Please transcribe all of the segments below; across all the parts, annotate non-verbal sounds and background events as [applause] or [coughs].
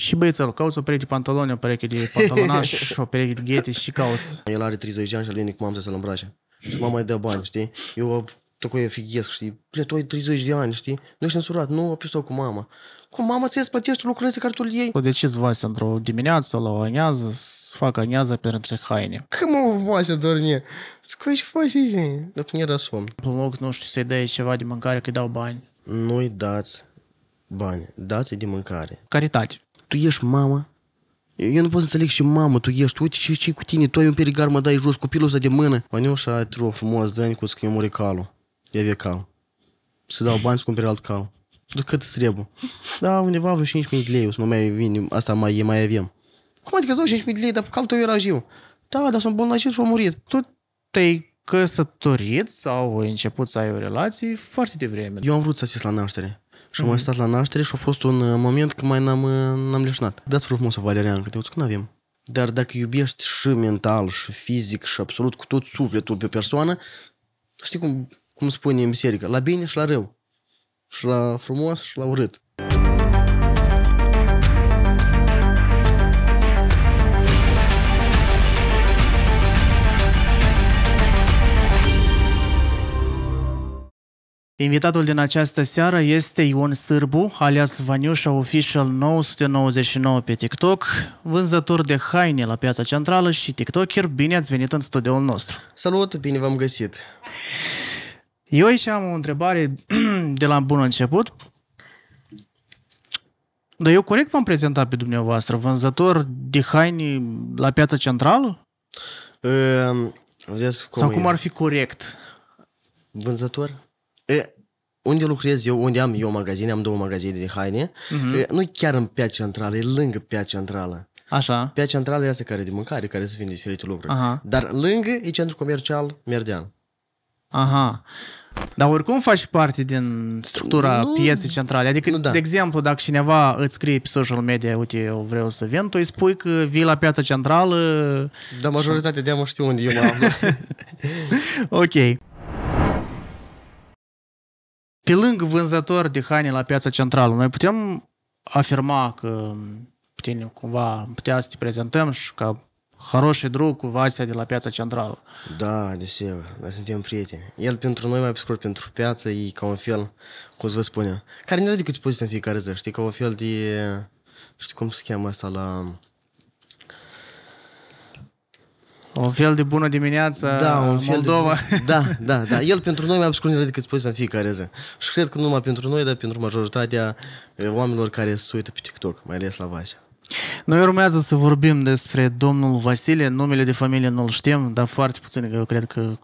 Și băiețelul, cauți o pereche de pantaloni, o pereche de pantalonaș, [laughs] o pereche de ghete și cauți. El are 30 de ani și alinic cu am să-l îmbrace. Și mama îi dă bani, știi? Eu tocoi fighesc, știi? Ple, tu ai 30 de ani, știi? Nu ești însurat, nu, apoi stau cu mama. Cu mama ți-ai plătești lucrurile astea care tu iei. O decizi vase într-o dimineață la o anează să facă anează între haine. Că mă face dornie? Scuși și faci și Dar până era somn. În loc, nu știu, să-i dai ceva de mâncare, că dau bani. Nu-i dați bani, dați de mâncare. Caritate tu ești mamă, eu nu pot să înțeleg și mamă, tu ești, uite ce, ce cu tine, tu ai un perigar, mă dai jos copilul ăsta de mână. Maniușa, ai trebuie frumos, dă cu că mi-a calul. Ia vie cal. Să dau bani să cumpere alt cal. De cât îți trebuie? Da, undeva vreo 5.000 de lei, să mă mai vin, asta mai, mai avem. Cum adică să dau 5.000 de lei, dar calul tău era jiu? Da, dar sunt la și a murit. Tu te-ai căsătorit sau ai început să ai o relație foarte devreme. Eu am vrut să asist la naștere. Și am mai mhm. stat la naștere și a fost un uh, moment că mai n-am, uh, n-am leșnat. Dați frumos o Valerian, că te că n-avem. Dar dacă iubești și mental, și fizic, și absolut cu tot sufletul pe persoană, știi cum, cum spune în biserică, la bine și la rău, și la frumos și la urât. Invitatul din această seară este Ion Sârbu, alias Vaniușa Official 999 pe TikTok, vânzător de haine la piața centrală și TikToker. Bine ați venit în studioul nostru! Salut, bine v-am găsit! Eu aici am o întrebare de la bun început. Dar eu corect v-am prezentat pe dumneavoastră, vânzător de haine la piața centrală? Uh, cum Sau cum e? ar fi corect? Vânzător? E, unde lucrez eu, unde am eu magazine, am două magazine de haine, uh-huh. Mhm. nu chiar în piața centrală, e lângă piața centrală. Așa. Piața centrală e asta care e de mâncare, care să vinde diferite lucruri. Aha. Dar lângă e centru comercial Merdean. Aha. Dar oricum faci parte din structura nu, pieței centrale. Adică, nu, da. de exemplu, dacă cineva îți scrie pe social media, uite, eu vreau să vin, tu îi spui că vii la piața centrală. Dar majoritatea de-aia mă știu unde eu mă aflu. [laughs] ok. Pe lângă vânzător de haine la piața centrală, noi putem afirma că mm, putem cumva putea să te prezentăm și ca Хороший друг cu Vasea de la piața centrală. Da, desigur, noi suntem prieteni. El pentru noi, mai pe scurt, pentru piață, e ca un fel, cum să vă spunem, care ne dă de câte poziții în fiecare zi, știi, ca un fel de, știi cum se cheamă asta la Un fel de bună dimineață, da, un fel Moldova. De, [laughs] da, da, da. El pentru noi mai obscurnirea decât spui să în fiecare zi. Și cred că nu numai pentru noi, dar pentru majoritatea oamenilor care se uită pe TikTok, mai ales la Vasea. Noi urmează să vorbim despre domnul Vasile, numele de familie nu-l știm, dar foarte puțin, că eu cred că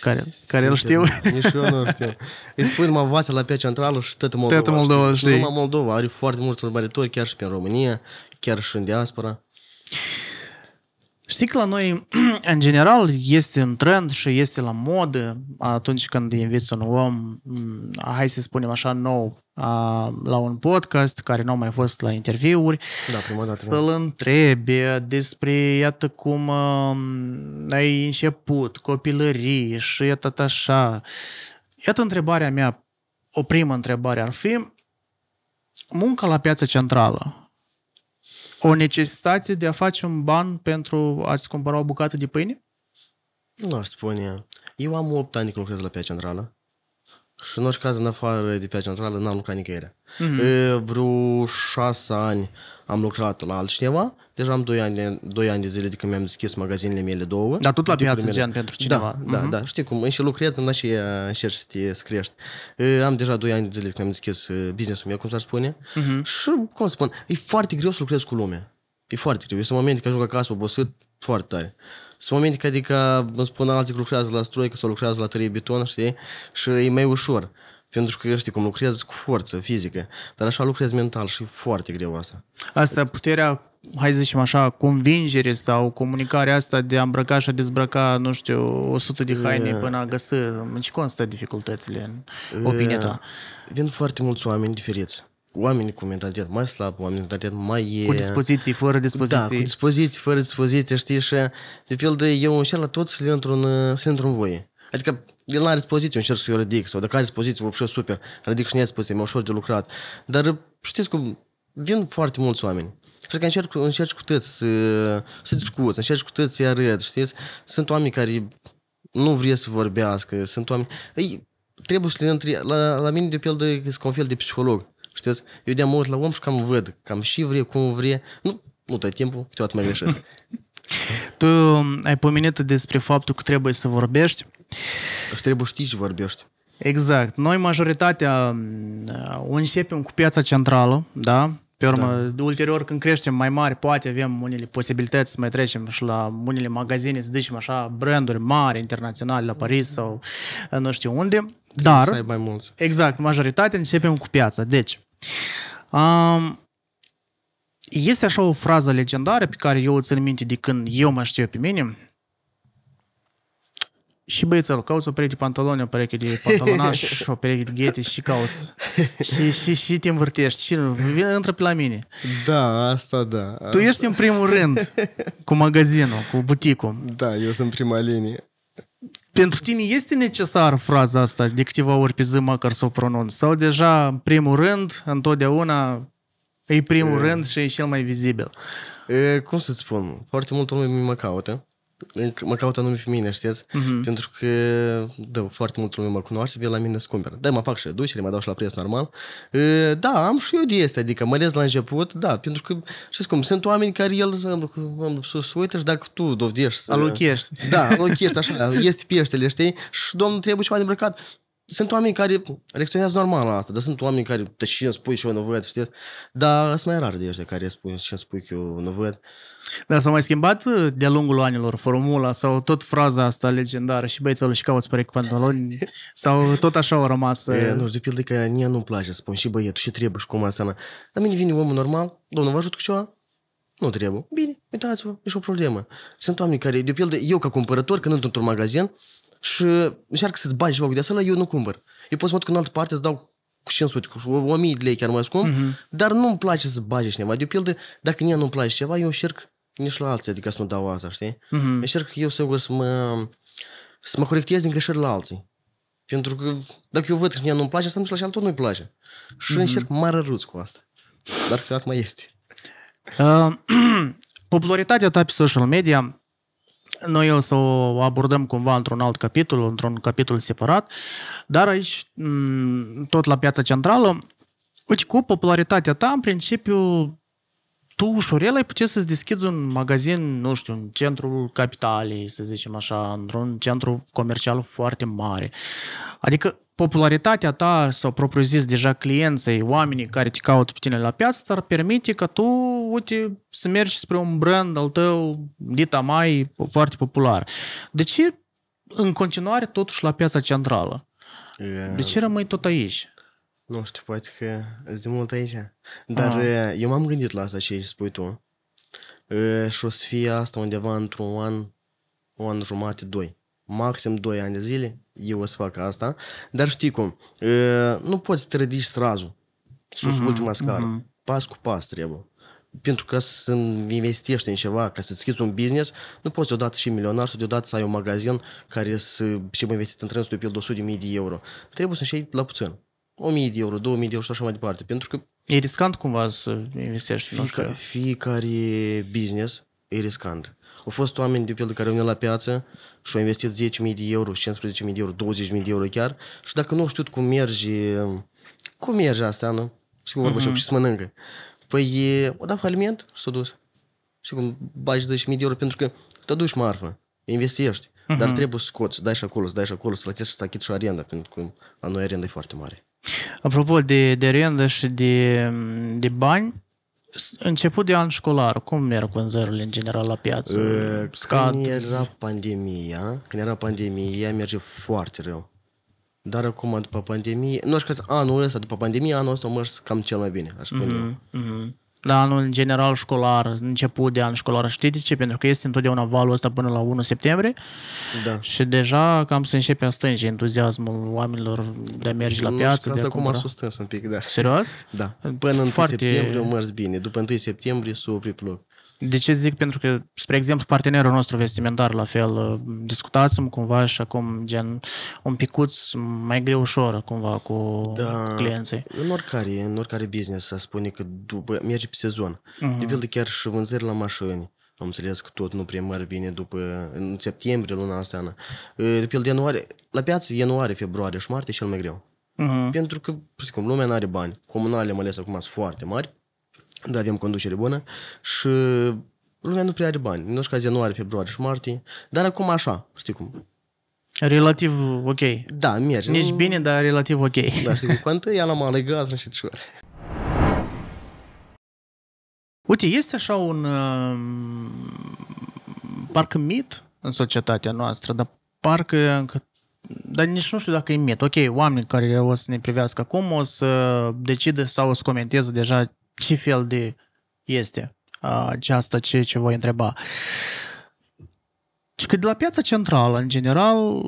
care, care îl știu. Nici eu nu știu. Îi spui numai Vasea la pe centrală și tot Moldova. Tot Moldova, știi. Numai Moldova are foarte mulți urmăritori, chiar și pe România, chiar și în diaspora. Știi că la noi, [clears throat] în general, este un trend și este la modă atunci când inviți un om, mm, hai să spunem așa, nou, la un podcast care nu a mai fost la interviuri, da, prima dată, da. să-l întrebe despre, iată cum mm, ai început, copilărie și iată așa. Iată întrebarea mea, o primă întrebare ar fi, munca la piața centrală, o necesitate de a face un ban pentru a-ți cumpăra o bucată de pâine? Nu aș spune. Eu am 8 ani când lucrez la pe centrală. Și în orice caz, în afară de pe centrală, n-am lucrat nicăieri. Mm-hmm. vreo 6 ani am lucrat la altcineva Deja am 2 ani, 2 ani de zile de adică când mi-am deschis magazinele mele două. Dar tot la piață, primele... gen pentru cineva. Da, uh-huh. da, mhm. da. Știi cum, și lucrez nu și încerci să te scriești. Am deja 2 ani de zile de când mi-am deschis business-ul meu, cum s-ar spune. Uh-huh. Și, cum să spun, e foarte greu să lucrez cu lumea. E foarte greu. Sunt momente că ajung acasă obosit foarte tare. Sunt momente că, adică, îmi spun alții că lucrează la stroică sau lucrează la trei beton, știi? Și e mai ușor. Pentru că, știi, cum lucrez cu forță fizică, dar așa lucrez mental și e foarte greu asta. Asta puterea hai să zicem așa, convingere sau comunicarea asta de a îmbrăca și a dezbrăca, nu știu, 100 de haine uh, până a găsi, în ce constă dificultățile în uh, opinia ta? Vin foarte mulți oameni diferiți oameni cu mentalitate mai slabă, oameni cu mentalitate mai... Cu dispoziții, fără dispoziții. Da, cu dispoziții, fără dispoziții, știi, și de pildă eu încerc la toți să le într-un, într voie. Adică el nu are dispoziție, încerc să i ridic, sau dacă are dispoziție vă super, ridic și ne dispoziție, mai ușor de lucrat. Dar știți cum, vin foarte mulți oameni. Cred că încerc încerc cu toți să, să discuți, încerc cu toți să arăt, știți? Sunt oameni care nu vrea să vorbească, sunt oameni... Ei, trebuie să le între... La, la mine de pildă sunt un fel de psiholog, știți? Eu de-am la om și cam văd, cam și vrea, cum vrea. Nu, nu tot timpul, câteodată mai greșesc. [laughs] tu um, ai pomenit despre faptul că trebuie să vorbești. Și trebuie să știi ce vorbești. Exact. Noi majoritatea o um, uh, începem cu piața centrală, da? Pe urmă, da. ulterior, când creștem mai mari, poate avem unele posibilități să mai trecem și la unele magazine, să zicem așa, branduri mari, internaționale, la Paris sau uh, nu știu unde. Dar, să mai mulți. exact, majoritatea începem cu piața. Deci, um, este așa o frază legendară pe care eu o țin minte de când eu mă știu pe mine și băiețelul, cauți o pereche de pantaloni, o pereche de pantalonaș, o pereche de ghete și cauți. [laughs] Și, și, și te învârtești. Și intră pe la mine. Da, asta da. Asta. Tu ești în primul rând cu magazinul, cu buticul. Da, eu sunt prima linie. Pentru tine este necesar fraza asta de câteva ori pe zi măcar să o pronunț? Sau deja în primul rând, întotdeauna e primul e... rând și e cel mai vizibil? E, cum să ți spun? Foarte mult oameni mă caută mă caută numai pe mine, știți? Uh-huh. Pentru că, da, foarte mult lume mă cunoaște, vine la mine să Da, mă fac și reducere, mă dau și la preț normal. Da, am și eu de este, adică mă les la început, da, pentru că, știți cum, sunt oameni care el am sus, uite și dacă tu dovedești... Alochești. Da, alochești, așa, este pieștele, știi? Și domnul trebuie ceva de îmbrăcat sunt oameni care reacționează normal la asta, dar sunt oameni care te și îmi spui și eu nu văd, știi? Dar sunt mai rar de ăștia care spun și îmi spui că eu nu văd. Dar s-a mai schimbat uh, de-a lungul anilor formula sau tot fraza asta legendară și băiețelul și cauți perechi pantaloni [laughs] sau tot așa au rămas? E, uh, nu știu, de pildă că mie nu-mi place să spun și băietul și trebuie și cum asta. La mine vine omul normal, domnul vă ajut cu ceva, nu trebuie. Bine, uitați-vă, o problemă. Sunt oameni care, de pildă, eu ca cumpărător, când într-un magazin, și încearcă să-ți bagi ceva cu deasălă, eu nu cumpăr. Eu pot să mă duc în altă parte, să dau cu 500, cu 1000 de lei chiar mai scump, mhm. uh-huh. dar nu-mi place să bage cineva. De pildă, dacă mie nu-mi place ceva, eu încerc nici la alții, adică să nu dau asta, știi? Uh-huh. Încerc eu singur să mă, să mă corectez din greșeli la alții. Pentru că dacă eu văd că nu-mi place, asta nu la altul nu-i place. Și uh-huh. încerc mare râs cu asta. Dar câteodată mai este. Uh, [clears throat] popularitatea ta pe social media noi o să o abordăm cumva într-un alt capitol, într-un capitol separat, dar aici, mm, tot la piața centrală, uite, deci cu popularitatea ta, în principiu, tu ușorel ai putea să-ți deschizi un magazin, nu știu, în centrul capitalei, să zicem așa, într-un centru comercial foarte mare. Adică popularitatea ta sau propriu zis deja clienței, oamenii care te caută pe tine la piață, ți-ar permite ca tu, uite, să mergi spre un brand al tău, dita mai, foarte popular. De ce în continuare totuși la piața centrală? De ce rămâi tot aici? Nu știu, poate că sunt de mult aici. Dar ah. Eh, eu m-am gândit la asta ce spui tu. Eh, și o să fie asta undeva într-un an, un an jumate, doi. Maxim doi ani de zile, eu o să fac asta. Dar știi cum, eh, nu poți să te ridici sus uh-huh, ultima scară. Uh-huh. Pas cu pas trebuie. Pentru că să investești în ceva, ca să-ți schizi un business, nu poți deodată și milionar sau deodată să ai un magazin care să și investit în 300 de 100.000 de euro. Trebuie să înșei la puțin. 1000 de euro, 2000 de euro și așa mai departe. Pentru că... E riscant cumva să investești în Fiecare business e riscant. Au fost oameni de pildă care au venit la piață și au investit 10.000 de euro, 15.000 de euro, 20.000 de euro chiar și dacă nu știu cum merge, cum merge asta, nu? Și cum vorba mm-hmm. și se mănâncă. Păi o da faliment și s-a dus. Și cum bagi 10.000 de euro pentru că te duci marfă, investești, mm-hmm. dar mhm. trebuie să scoți, dai și acolo, să dai și acolo, să plătești și să achizi și arenda, pentru că la noi arenda e foarte mare. Apropo de, de rendă și de, de bani, început de an școlar, cum merg vânzările în general la piață? Uh, ă, Scad? Când era pandemia, când era pandemia, merge foarte rău. Dar acum, după pandemie, nu știu că anul ăsta, după pandemie, anul ăsta mers cam cel mai bine, aș spune. Uh-huh, uh-huh la anul general școlar, început de an școlar, știi de ce? Pentru că este întotdeauna valul ăsta până la 1 septembrie da. și deja cam se începe a stânge entuziasmul oamenilor de a merge la piață. Nu de acum a sustâns un pic, da. Serios? Da. Până în Foarte... septembrie o mers bine, după 1 septembrie s-o oprit de ce zic? Pentru că, spre exemplu, partenerul nostru vestimentar la fel, ă, discutasem cumva și acum gen un picuț mai greu ușor cumva cu da, clienții. În oricare, în oricare business să spune că după, merge pe sezon. Uh-huh. De mhm. pildă chiar și vânzări la mașini. Am înțeles că tot nu prea merg bine după, în septembrie luna asta. Ă, de pildă ianuarie, la piață ianuarie, februarie și martie cel mai greu. Uh-huh. Pentru că, cum, lumea nu are bani. Comunale, mai ales acum, sunt foarte mari da, avem conducere bună și lumea nu prea are bani. Nu știu nu are februarie și martie. Dar acum așa, știi cum. Relativ ok. Da, merge. Nici bine, dar relativ ok. Da, știi cum. Cu la am alegat, nu știu ce. Uite, este așa un uh, parcă mit în societatea noastră, dar parcă încă dar nici nu știu dacă e mit. Ok, oamenii care o să ne privească acum o să decide sau o să comenteze deja ce fel de este aceasta, ce, ce voi întreba. Și că de la piața centrală, în general,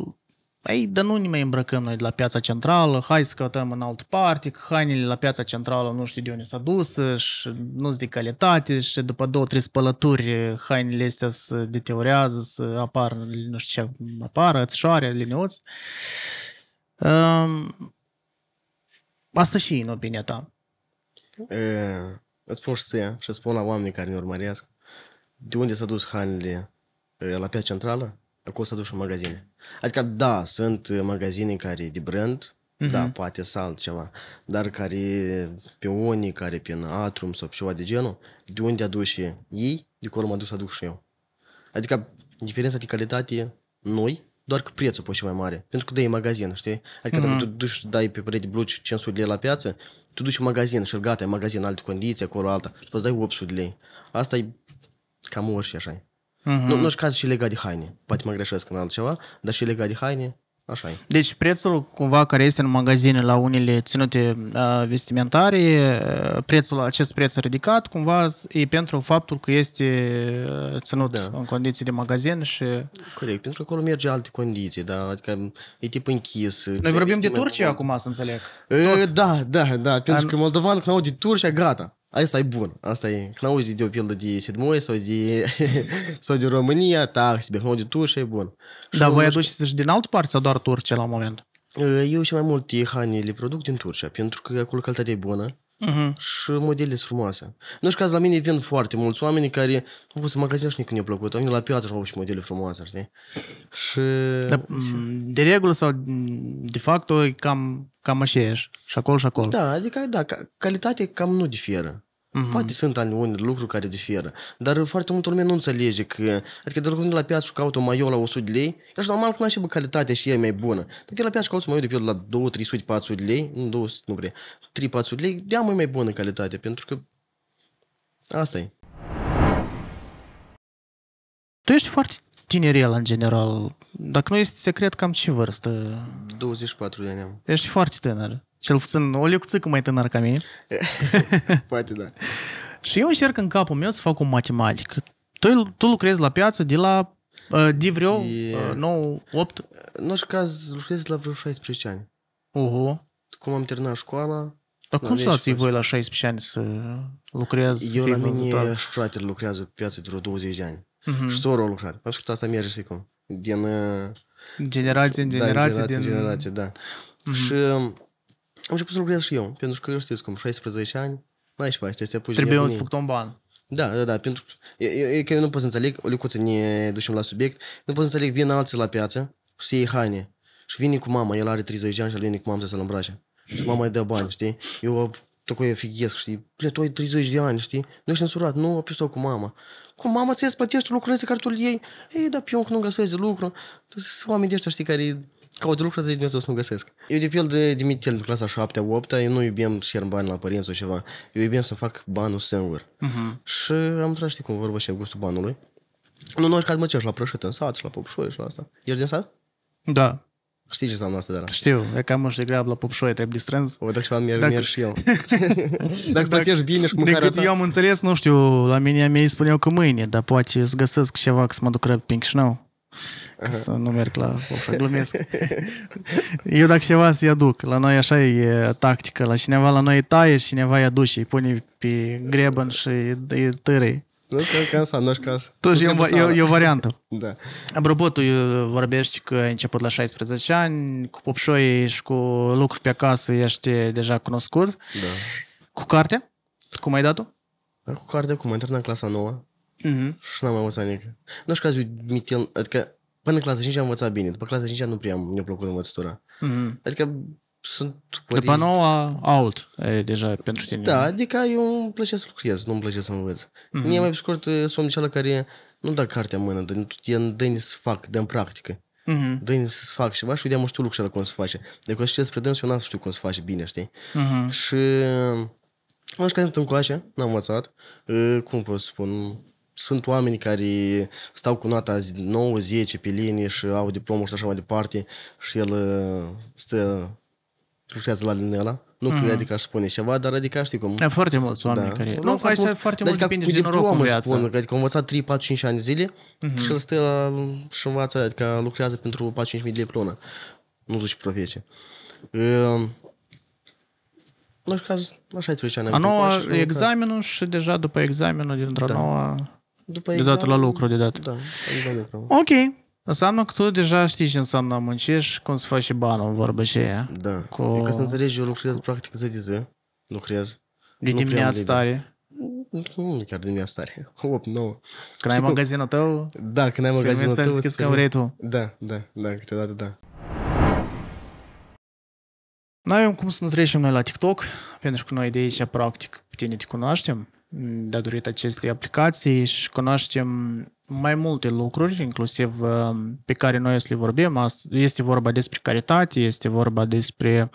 ei, dar nu ne mai îmbrăcăm noi de la piața centrală, hai să căutăm în altă parte, că hainele la piața centrală nu știu de unde s-a dus și nu sunt de calitate și după două, trei spălături eh, hainele astea se deteorează, să apar, nu știu ce apară, țășoare, liniuți. Um, ehm, asta și în opinia ta. Uh, îți spun și să și spun la oamenii care ne urmăresc de unde s-a dus hanele uh, la piața centrală, acolo s-a dus în magazine. Adică, da, sunt magazine care de brand, uh-huh. da, poate să altceva, dar care pe unii, care pe Atrum sau ceva de genul, de unde aduce ei, de acolo mă duc să aduc și eu. Adică, diferența de calitate noi doar că prețul poți și mai mare, pentru că dai în magazin, știi? Adică mm-hmm. dacă mm. tu duci, dai pe pereți bluci 500 de lei la piață, tu duci în magazin și gata, în magazin alte condiții, acolo alta, și poți dai 800 de lei. Asta e cam orice așa. Mm-hmm. Nu, mhm. nu caz și legat de haine. Poate mă greșesc în altceva, dar și legat de haine, Așa e. Deci prețul cumva care este în magazine la unele ținute uh, vestimentare, uh, prețul, acest preț ridicat cumva e pentru faptul că este uh, ținut da. în condiții de magazin și... Corect, pentru că acolo merge alte condiții, da, adică e tip închis. Noi vorbim de Turcia acum, să înțeleg. E, da, da, da, pentru că moldovanul când de Turcia, gata. Asta e bun, asta e. Când auzi de o pildă de Sidmoi sau de, sau de România, taxi, de tu și e bun. Dar voi aduceți și din altă parte sau doar Turcia la moment? Eu și mai mult hanii le produc din Turcia, pentru că acolo calitatea e bună uh-huh. și modele sunt frumoase. Nu știu, caz la mine vin foarte mulți oameni care au fost în magazin și nu plăcut. Au venit la piață și au și modele frumoase, știi? Și... Dar, de regulă sau de fapt, cam cam așa ești, și acolo și acolo. Da, adică, da, calitatea cam nu diferă. Mm-hmm. Poate sunt unele lucruri care diferă, dar foarte multă lume nu înțelege că, adică dacă vin la piață și caută o maio la 100 de lei, e normal că nu calitatea și e mai bună. Dacă la piață și cauți o maio de pe la 2, 300, 400 de lei, nu 200, nu prea, 3, 400 de lei, de mai mai bună calitate, pentru că asta e. Tu ești foarte tinerel în general. Dacă nu este secret, cam ce vârstă? 24 de ani am. Ești foarte tânăr. Cel puțin o cum mai tânăr ca mine. [laughs] Poate da. Și eu încerc în capul meu să fac o matematică. Tu, tu lucrezi la piață de la uh, de vreo de... 9, 8? Nu știu caz, lucrez la vreo 16 ani. Oho. Cum am terminat școala... Dar cum ați voi la 16 ani să lucrez? Eu la mine și fratele lucrează pe piață de vreo 20 de ani uh-huh. și sorul a lucrat. Păi și asta merge, știi cum, din... Uh, generație în generație. Da, generație din... generație, da. Uh-huh. Și um, am început să lucrez și eu, pentru că, știți cum, 16 ani, n-ai și faci, te apuci Trebuie un făcut un ban. Da, da, da, pentru e, e, că eu nu pot să înțeleg, o licuță ne ducem la subiect, nu pot să înțeleg, vin alții la piață și iei haine și vine cu mama, el are 30 de ani și el vine cu mama să-l îmbrace. Și mama îi dă bani, știi? Eu tocmai fighesc, știi? Ple, tu ai 30 de ani, știi? Nu ești însurat, nu, a pus cu mama. Cum mama ți a să plătești lucrurile astea care tu ei, Ei, da, pe eu nu găsesc de lucru. Sunt oameni de ăștia, știi, care caută lucruri să Dumnezeu să nu găsesc. Eu de pildă dimitel în clasa 7 8 eu nu iubim să iau bani la părinți sau ceva. Eu iubim să fac banul singur. Uh-huh. Și am trăit, știi cum vorba și gustul banului. Nu, nu, și cad măcești la prășit în sat și la popușoi și la asta. Ești din sat? Da. Știi ce înseamnă asta, la? Știu, e cam mult de grab la show, trebuie distrâns. O, dacă ceva merg, dacă... mier și eu. [laughs] dacă plătești bine și cu mâncarea ta... eu am înțeles, nu știu, la mine mei spuneau că mâine, dar poate să găsesc ceva că să mă duc răb și nou. Ca să nu merg la popșoi, glumesc. eu dacă ceva să-i aduc, la noi așa e tactică, la cineva la noi taie și cineva i-a duce, îi pune pe greben și îi târâi. Nu cred că sau nu că Toți e, e, e o variantă. [laughs] da. Apropo, tu uh, vorbești că ai început la 16 ani, cu popșoi și cu lucruri pe acasă ești deja cunoscut. Da. Cu carte? Cum ai dat-o? Da, cu carte cum? Am în clasa 9 uh-huh. Mhm. și n-am mai învățat nimic. Nu știu că azi mitil, adică până în clasa 5 am învățat bine, după clasa 5 nu prea mi-a plăcut învățătura. Uh-huh. Adică sunt... cu După 9 out e deja pentru tine. Da, adică eu îmi place să lucrez, nu îmi place să învăț. Mm-hmm. Mie mai pe scurt sunt omul cealaltă care nu da cartea în mână, dă-mi să fac, dă în practică. Mm-hmm. Dă-mi să fac ceva și uite, mă știu lucrurile cum se face. Dacă ce spre dâns, eu n-am să știu cum se face bine, știi? Mm-hmm. Și mă știu că cu așa, n-am învățat. Cum pot să spun? Sunt oameni care stau cu nota 9-10 pe linie și au diplomul și așa mai departe și el stă lucrează la linia ăla. Nu mm. hmm cred, adică aș spune ceva, dar adică știi cum... E foarte mulți oameni da. care... Nu, nu hai să foarte mult adică depinde de noroc în viață. Spun, adică am învățat 3, 4, 5 ani de zile mm-hmm. și îl stă la, și învață, adică lucrează pentru 4-5 mii de plună. Nu zici profesie. Uh, nu știu, caz, la 16 ani. A noua examenul și deja după examenul dintr o da. nouă... După de dată la lucru, de dată. Da, examen, Ok, Înseamnă că tu deja știi ce înseamnă a munci și cum se face banul, vorba aceea. Da. Cu... Ca să înțelegi, eu lucrez practic zi de Lucrez. De dimineață tare. Nu chiar dimineața tare. 8, 9. Când ai magazinul tău? Da, când ai magazinul tău. Să că vrei tu. Da, da, da, câteodată da. N-avem cum să nu trecem noi la TikTok, pentru că noi de aici, practic, pe tine te cunoaștem, datorită acestei aplicații și cunoaștem mai multe lucruri, inclusiv uh, pe care noi o să le vorbim. Este vorba despre caritate, este vorba despre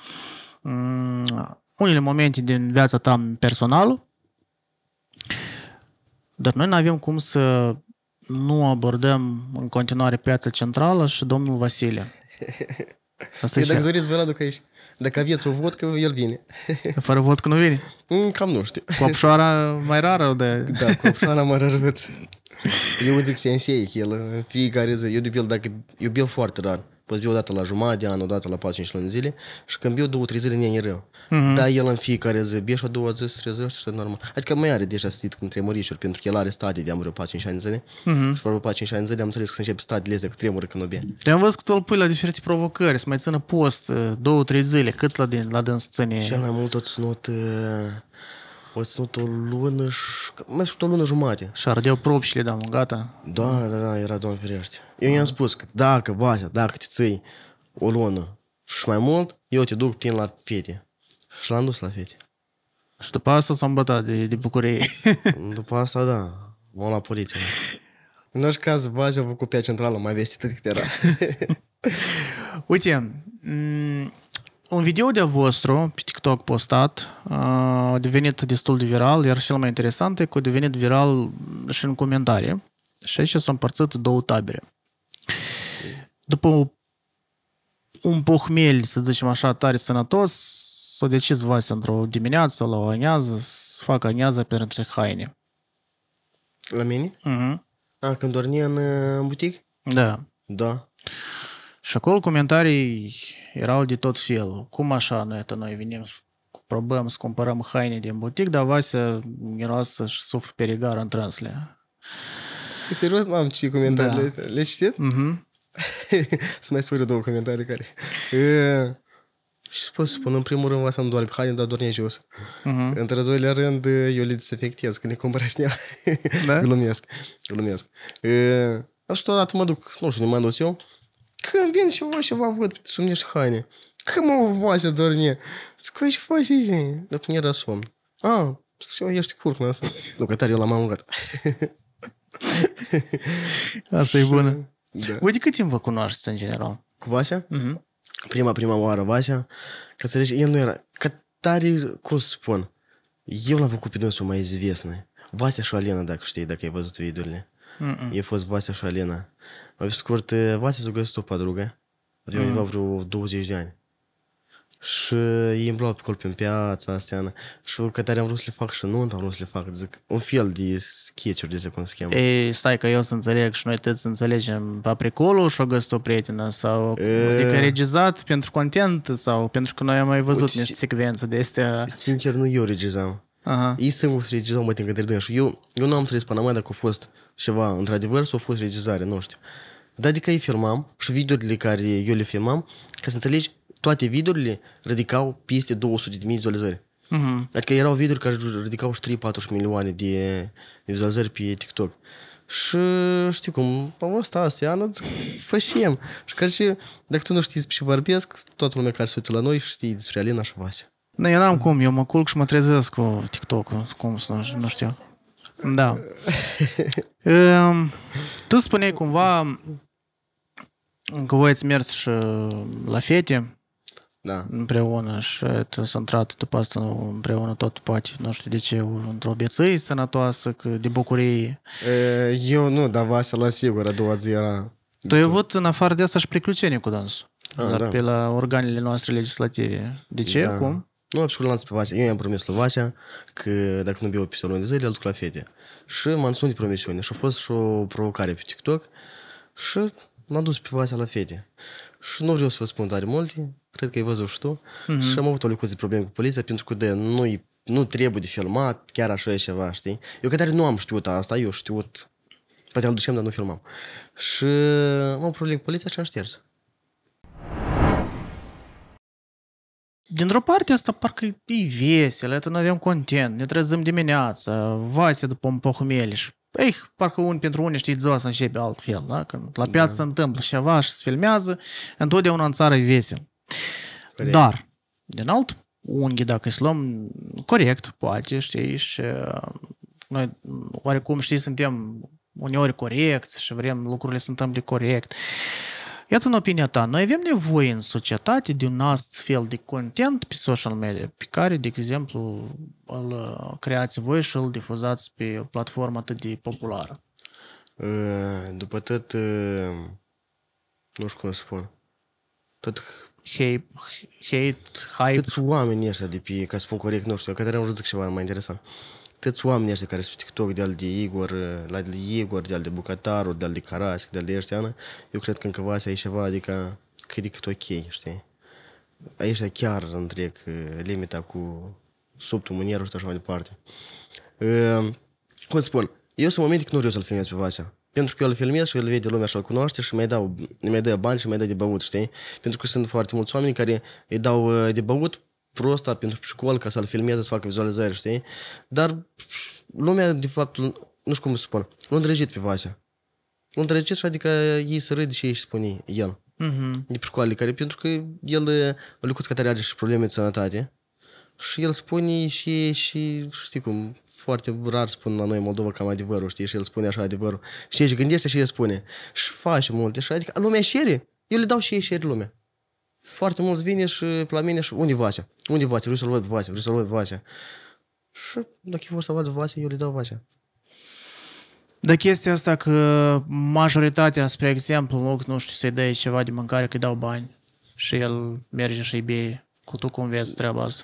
mm, unele momente din viața ta personală, dar noi nu avem cum să nu abordăm în continuare piața centrală și domnul Vasile. [laughs] Asta păi e dacă doriți, vă aduc aici. Dacă aveți o vodcă, el vine. [laughs] Fără vodcă nu vine? Cam nu știu. Cu mai rară de... Da, cu mai rară. [laughs] Eu îmi zic sensei el în fiecare zi. Eu de pildă, dacă eu bil foarte rar, poți bil o dată la jumătate de an, o dată la 4-5 luni zile și când bil două, trei zile nu e rău. Mm-hmm. Dar el în fiecare zi bie și a doua zi trei trezește și normal. Adică mai are deja stit cu tremurișuri, pentru că el are stadii de am vreo 4-5 ani zile mm-hmm. și vorba 4-5 ani zile am înțeles că se începe stadiile astea cu tremură când o bie. te am văzut că tu îl pui la diferite provocări, să mai țină post uh, două, trei zile, cât la, din, la dânsul ține? Cel mai mult tot ținut uh, o sunt o lună și... Mai o lună jumate. Și ardeau propșile, da, mă, gata? Da, da, da, era domnul ferește. Eu ah. i-am spus că dacă, Vasea, dacă te ții o lună și mai mult, eu te duc tine la fete. Și l-am dus la fete. Și după asta s a îmbătat de, de bucurie. [laughs] după asta, da, mă la poliție. În orice caz, Vasea a făcut pe centrală mai vestită decât era. [laughs] Uite, un video de-a vostru pe TikTok postat a devenit destul de viral, iar cel mai interesant e că a devenit viral și în comentarii. Și aici s-au împărțit două tabere. După un pohmel, să zicem așa, tare sănătos, s-a decis Vase într-o dimineață la o anează să facă anează între haine. La mine? Uh-huh. A, când dormi în, uh, în butic? Da. Da. Și acolo comentarii erau de tot felul. Cum așa, noi, atât, noi venim cu să cumpărăm haine din butic, dar Vasea era să-și suflă perigar în trânsle. Serios, n-am citit comentariile da. astea. Le-ai Mhm. [laughs] să mai spui două comentarii care... Și pot să spun, în primul rând, asta nu doar pe haine, dar doar jos. Uh-huh. Mhm. Într-al doilea rând, eu le desafectez când ne cumpără și da? [laughs] glumesc. Glumesc. E, și totodată mă duc, nu știu, ne mai dus eu Că vin și voi și vă văd sub niște haine. Că mă face dorne. Zic, ce faci aici? Dacă mi era somn. A, și ești curcna asta. Nu, că tare eu l-am amugat. asta e bună. Da. Voi de cât timp vă cunoașteți în general? Cu Vasea? Mm-hmm. Prima, prima oară Vasea. Ca să zici, el nu era... Că tare, cum să spun, eu l-am făcut pe dânsul mai известный. Vasea și Alena, dacă știi, dacă ai văzut videurile. Mm-mm. ei fost Vasea și Alina. Mai pe scurt, Vasea s-a găsit o padrugă, de undeva mm. vreo 20 de ani. Și ei îmi luau pe acolo în piața astea. Și că tare am vrut să le fac și nu am vrut să le fac, zic, un fel de sketch-uri de se cum se cheamă. Ei, stai că eu să înțeleg și noi toți să înțelegem Apricolul și-o găsit o prietenă sau e... adică regizat pentru content sau pentru că noi am mai văzut Uite, niște secvențe de astea. Sincer, nu eu regizam. Aha. Ei se regizau mai târziu către Eu, eu nu am înțeles până mai dacă a fost ceva într-adevăr sau a fost regizare, nu știu. Dar adică îi filmam și videourile care eu le filmam, ca să înțelegi, toate videourile ridicau peste 200 de mii vizualizări. Uh-huh. Adică erau videouri care ridicau și 3 4 milioane de, de vizualizări pe TikTok. Și știi cum, am ăsta, nu zic, fășiem. Și că și, dacă tu nu știi despre ce vorbesc, toată lumea care se uită la noi știe despre Alina și Vasea. Nu, eu n-am cum, eu mă culc și mă trezesc cu TikTok-ul, cum să nu, știu. Da. [laughs] tu spuneai cumva că voi ați mers și la fete da. împreună și tu s-a intrat după asta împreună tot poate, nu știu de ce, într-o bieță sănătoasă, că de bucurie. Eu nu, dar Vasa la sigur, a doua zi era... Tu ai avut în afară de asta și preclucene cu dansul. A, ah, da. pe la organele noastre legislative. De ce? Da. Cum? Nu am pe Vasea. Eu i-am promis lui Vasea că dacă nu beau pistolul de zile, îl duc la fete. Și m-am sunat de promisiune. Și a fost și o provocare pe TikTok. Și m am dus pe Vasea la fete. Și nu vreau să vă spun tare multe. Cred că ai văzut și tu. Mm-hmm. Și am avut o lucru de probleme cu poliția pentru că de nu nu trebuie de filmat, chiar așa e ceva, știi? Eu că tare nu am știut asta, eu știut Poate îl ducem, dar nu filmam. Și am probleme cu poliția și am șters. Dintr-o parte asta parcă e vesel, atât nu avem content, ne trezăm dimineața, vase după un pohumeliș. Ei, eh, parcă un pentru unii știi ziua să începe altfel, da? Când la piață da. se întâmplă ceva și se filmează, întotdeauna în țară e vesel. Corect. Dar, din alt unghi, dacă îi luăm corect, poate, știi, și uh, noi oarecum, știi, suntem uneori corecți și vrem lucrurile să întâmple corect. Uh, Iată în opinia ta, noi avem nevoie în societate de un astfel de content pe social media, pe care, de exemplu, îl uh, creați voi și îl difuzați pe o platformă atât de populară. Uh, după tot, uh, nu știu cum să spun, tot hate, hate, hype. Toți oamenii ăștia de pe, ca să spun corect, nu știu, că am zic ceva mai interesant toți oameni ăștia care sunt pe TikTok, de-al de Igor, ă, la de Igor, de-al de Bucataru, de-al de Carasc, de-al de ăștia, eu cred că în Căvasea e ceva, adică cât de cât ok, știi? Aici chiar întrec ă, limita cu subtul mânierul și așa mai departe. Uh, cum spun, eu sunt momente când nu vreau să-l filmez pe Vasea. Pentru că eu îl filmez și îl vede lumea și îl cunoaște și mai dau, mai dă bani și mai dă de băut, știi? Pentru că sunt foarte mulți oameni care îi dau de băut prost pentru școală ca să-l filmeze, să facă vizualizări, știi? Dar lumea, de fapt, nu știu cum să spun, nu îndrăgit pe Vasea. Nu îndrăgit și adică ei să râd și ei și spune el. Mm-hmm. De pe școală, care, pentru că el, Lucuț care are și probleme de sănătate. Și el spune și, și știi cum, foarte rar spun la noi în Moldova cam adevărul, știi? Și el spune așa adevărul. Și ei gândește și el spune. Și face multe. Și adică lumea șere. Eu le dau și ei șere lumea. Foarte mulți vine și la mine și unde Vasea? Unde Vasea? Vreau să-l văd Vasea, vreau să-l văd Vasea. Și dacă vor să vadă Vasea, eu le dau Vasea. Dar chestia asta că majoritatea, spre exemplu, în loc, nu știu, să-i dai ceva de mâncare, că-i dau bani și el merge și-i bie. Cu tu cum vezi treaba asta?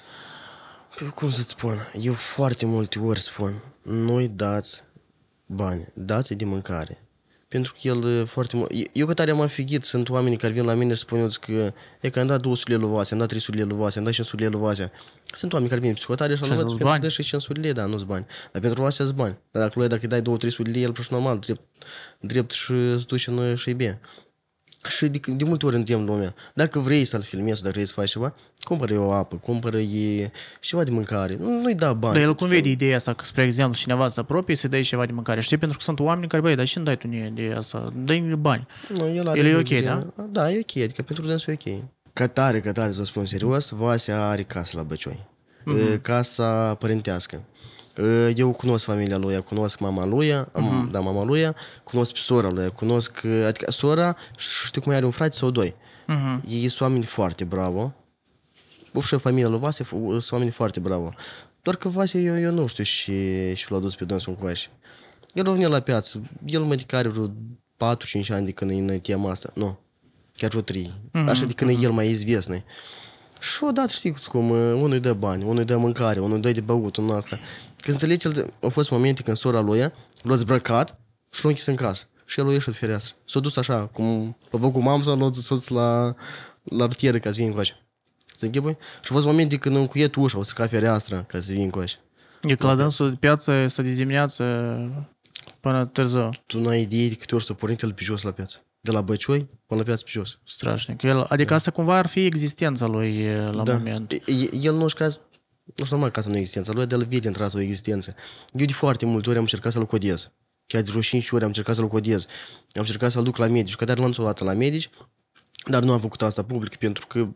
Eu păi, cum să-ți spun? Eu foarte multe ori spun, nu-i dați bani, dați de mâncare. Pentru că el uh, foarte mult... Eu că tare m-am figit, sunt oamenii care vin la mine și spun eu că e că am dat 200 lei lovase, am dat 300 lei lovase, am dat 500 lei lovase. Sunt oameni care vin psihotare și am luat pentru că dă și 500 lei, da, nu-s bani. Dar pentru oase sunt bani. Dar dacă lui dacă îi dai 2-300 lei, el pur normal, drept, drept și îți duce noi uh, și e bine. Și de, de multe ori îndemn lumea. dacă vrei să-l filmezi, dacă vrei să faci ceva, cumpără o apă, cumpără e ceva de mâncare, nu-i da bani. Dar el cum vede ideea asta, că, spre exemplu, cineva se apropie să-i dai ceva de mâncare, știi, pentru că sunt oameni care, băi, dar nu dai tu ideea asta, dă-i bani. Nu, el, are el e ok, da? Da, e ok, adică pentru dânsul e ok. Că tare, că tare, să vă spun serios, Vasea are casă la Băcioi. Mm-hmm. Casa părintească. Ă, eu cunosc familia lui, cunosc mama lui, am, uh-huh. da, mama lui, cunosc sora lui, cunosc, adică sora, știu cum are un frate sau doi. Uh-huh. Ei sunt oameni foarte bravo. Uf, și familia lui Vase sunt oameni foarte bravo. Doar că Vase, eu, eu nu știu și, și l-a dus pe dânsul cu așa. El a venit la piață, el mă adică are vreo 4-5 ani de când e în tema asta, nu, chiar vreo 3, uh-huh, mhm, așa de când uh-huh. e el mai izvesnă. Și odată știți cum, uh, unul dă bani, unul dă mâncare, unul dă de băut, unul asta. Când înțelegi, au fost momente când sora lui l-a zbrăcat și l-a închis în casă. Și el a ieșit fereastră. S-a dus așa, cum l-a făcut mama sau l-a dus la, la rutieră ca să cu așa. Să închipui? Și au fost momente când a încuiet ușa, o stricat fereastră ca să vină încoace. E că la dansul de piață, să de dimineață până târziu. Tu n-ai idee de câte ori să pornit el pe jos la piață. De la Băcioi până la Piața pe jos. Strașnic. El, adică da. asta cumva ar fi existența lui la da. moment. El nu-și crează nu știu numai că asta nu e existența lui, dar el vede într o existență. Eu de foarte multe ori am încercat să-l codiez. Chiar de vreo 5 ori am încercat să-l codiez. Am încercat să-l duc la medici, că dar l-am o dată la medici, dar nu am făcut asta public pentru că,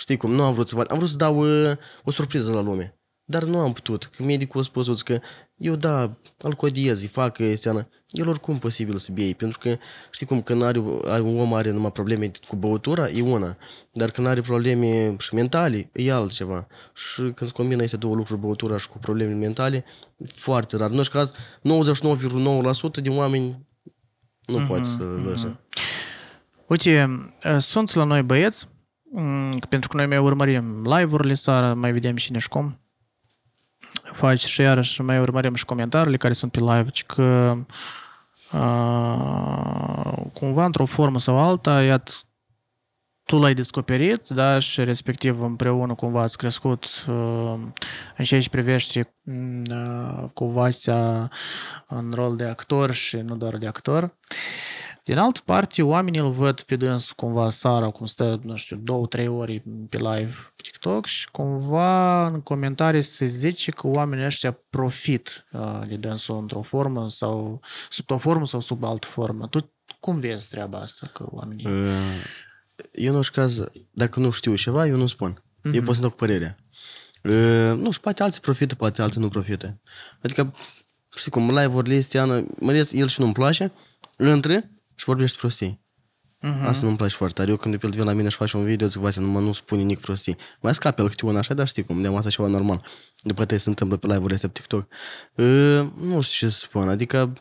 știi cum, nu am vrut să văd. Am vrut să dau uh, o surpriză la lume. Dar nu am putut, că medicul a spus că eu da, codiez, îi fac esteană. El oricum posibil să bei, pentru că știi cum, când are, un om are numai probleme cu băutura, e una. Dar când are probleme și mentale, e altceva. Și când se combină aceste două lucruri, băutura și cu probleme mentale, foarte rar. În orice caz, 99,9% din oameni nu uh-huh, poate să uh-huh. Uite, eh, sunt la noi băieți, mm, pentru că noi mai urmărim live-urile seara, mai vedem cine și cum faci și iarăși mai urmărim și comentariile care sunt pe live, că a, cumva într-o formă sau alta, iată, tu l-ai descoperit, da, și respectiv împreună cumva ați crescut uh, în ceea ce privește uh, cu Vasea în rol de actor și nu doar de actor. Uh, din altă parte, oamenii îl văd pe dâns cumva sara, cum stă, nu știu, două, trei ori pe live pe TikTok și cumva în comentarii se zice că oamenii ăștia profit uh, de dânsul într-o formă sau sub o formă sau sub altă formă. Tu cum vezi treaba asta că oamenii... Uh, eu nu caz, dacă nu știu ceva, eu nu spun. Mm-hmm. Eu mhm. pot să dau cu părerea. Uh, nu știu, poate alții profită, poate alții nu profită. Adică, știi cum, live-urile este, mă el și nu-mi place, între și vorbești prostii. Uh-huh. Asta nu-mi place foarte tare. Eu când de pildă vin la mine și faci un video, zic, Vasile, nu, nu spune nici prostii. Mai scapi, el câte una așa, dar știi cum, de asta ceva normal. După te se întâmplă pe live-uri pe TikTok. E, ă, nu știu ce să spun, adică,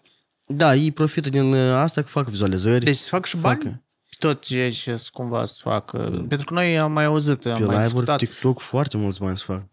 da, ei profită din ă, asta că fac vizualizări. Deci fac și bani? Fac, ă. tot ce cumva să facă. Pentru că noi am mai auzit, am pe mai live-uri, discutat. TikTok, foarte mulți bani să fac.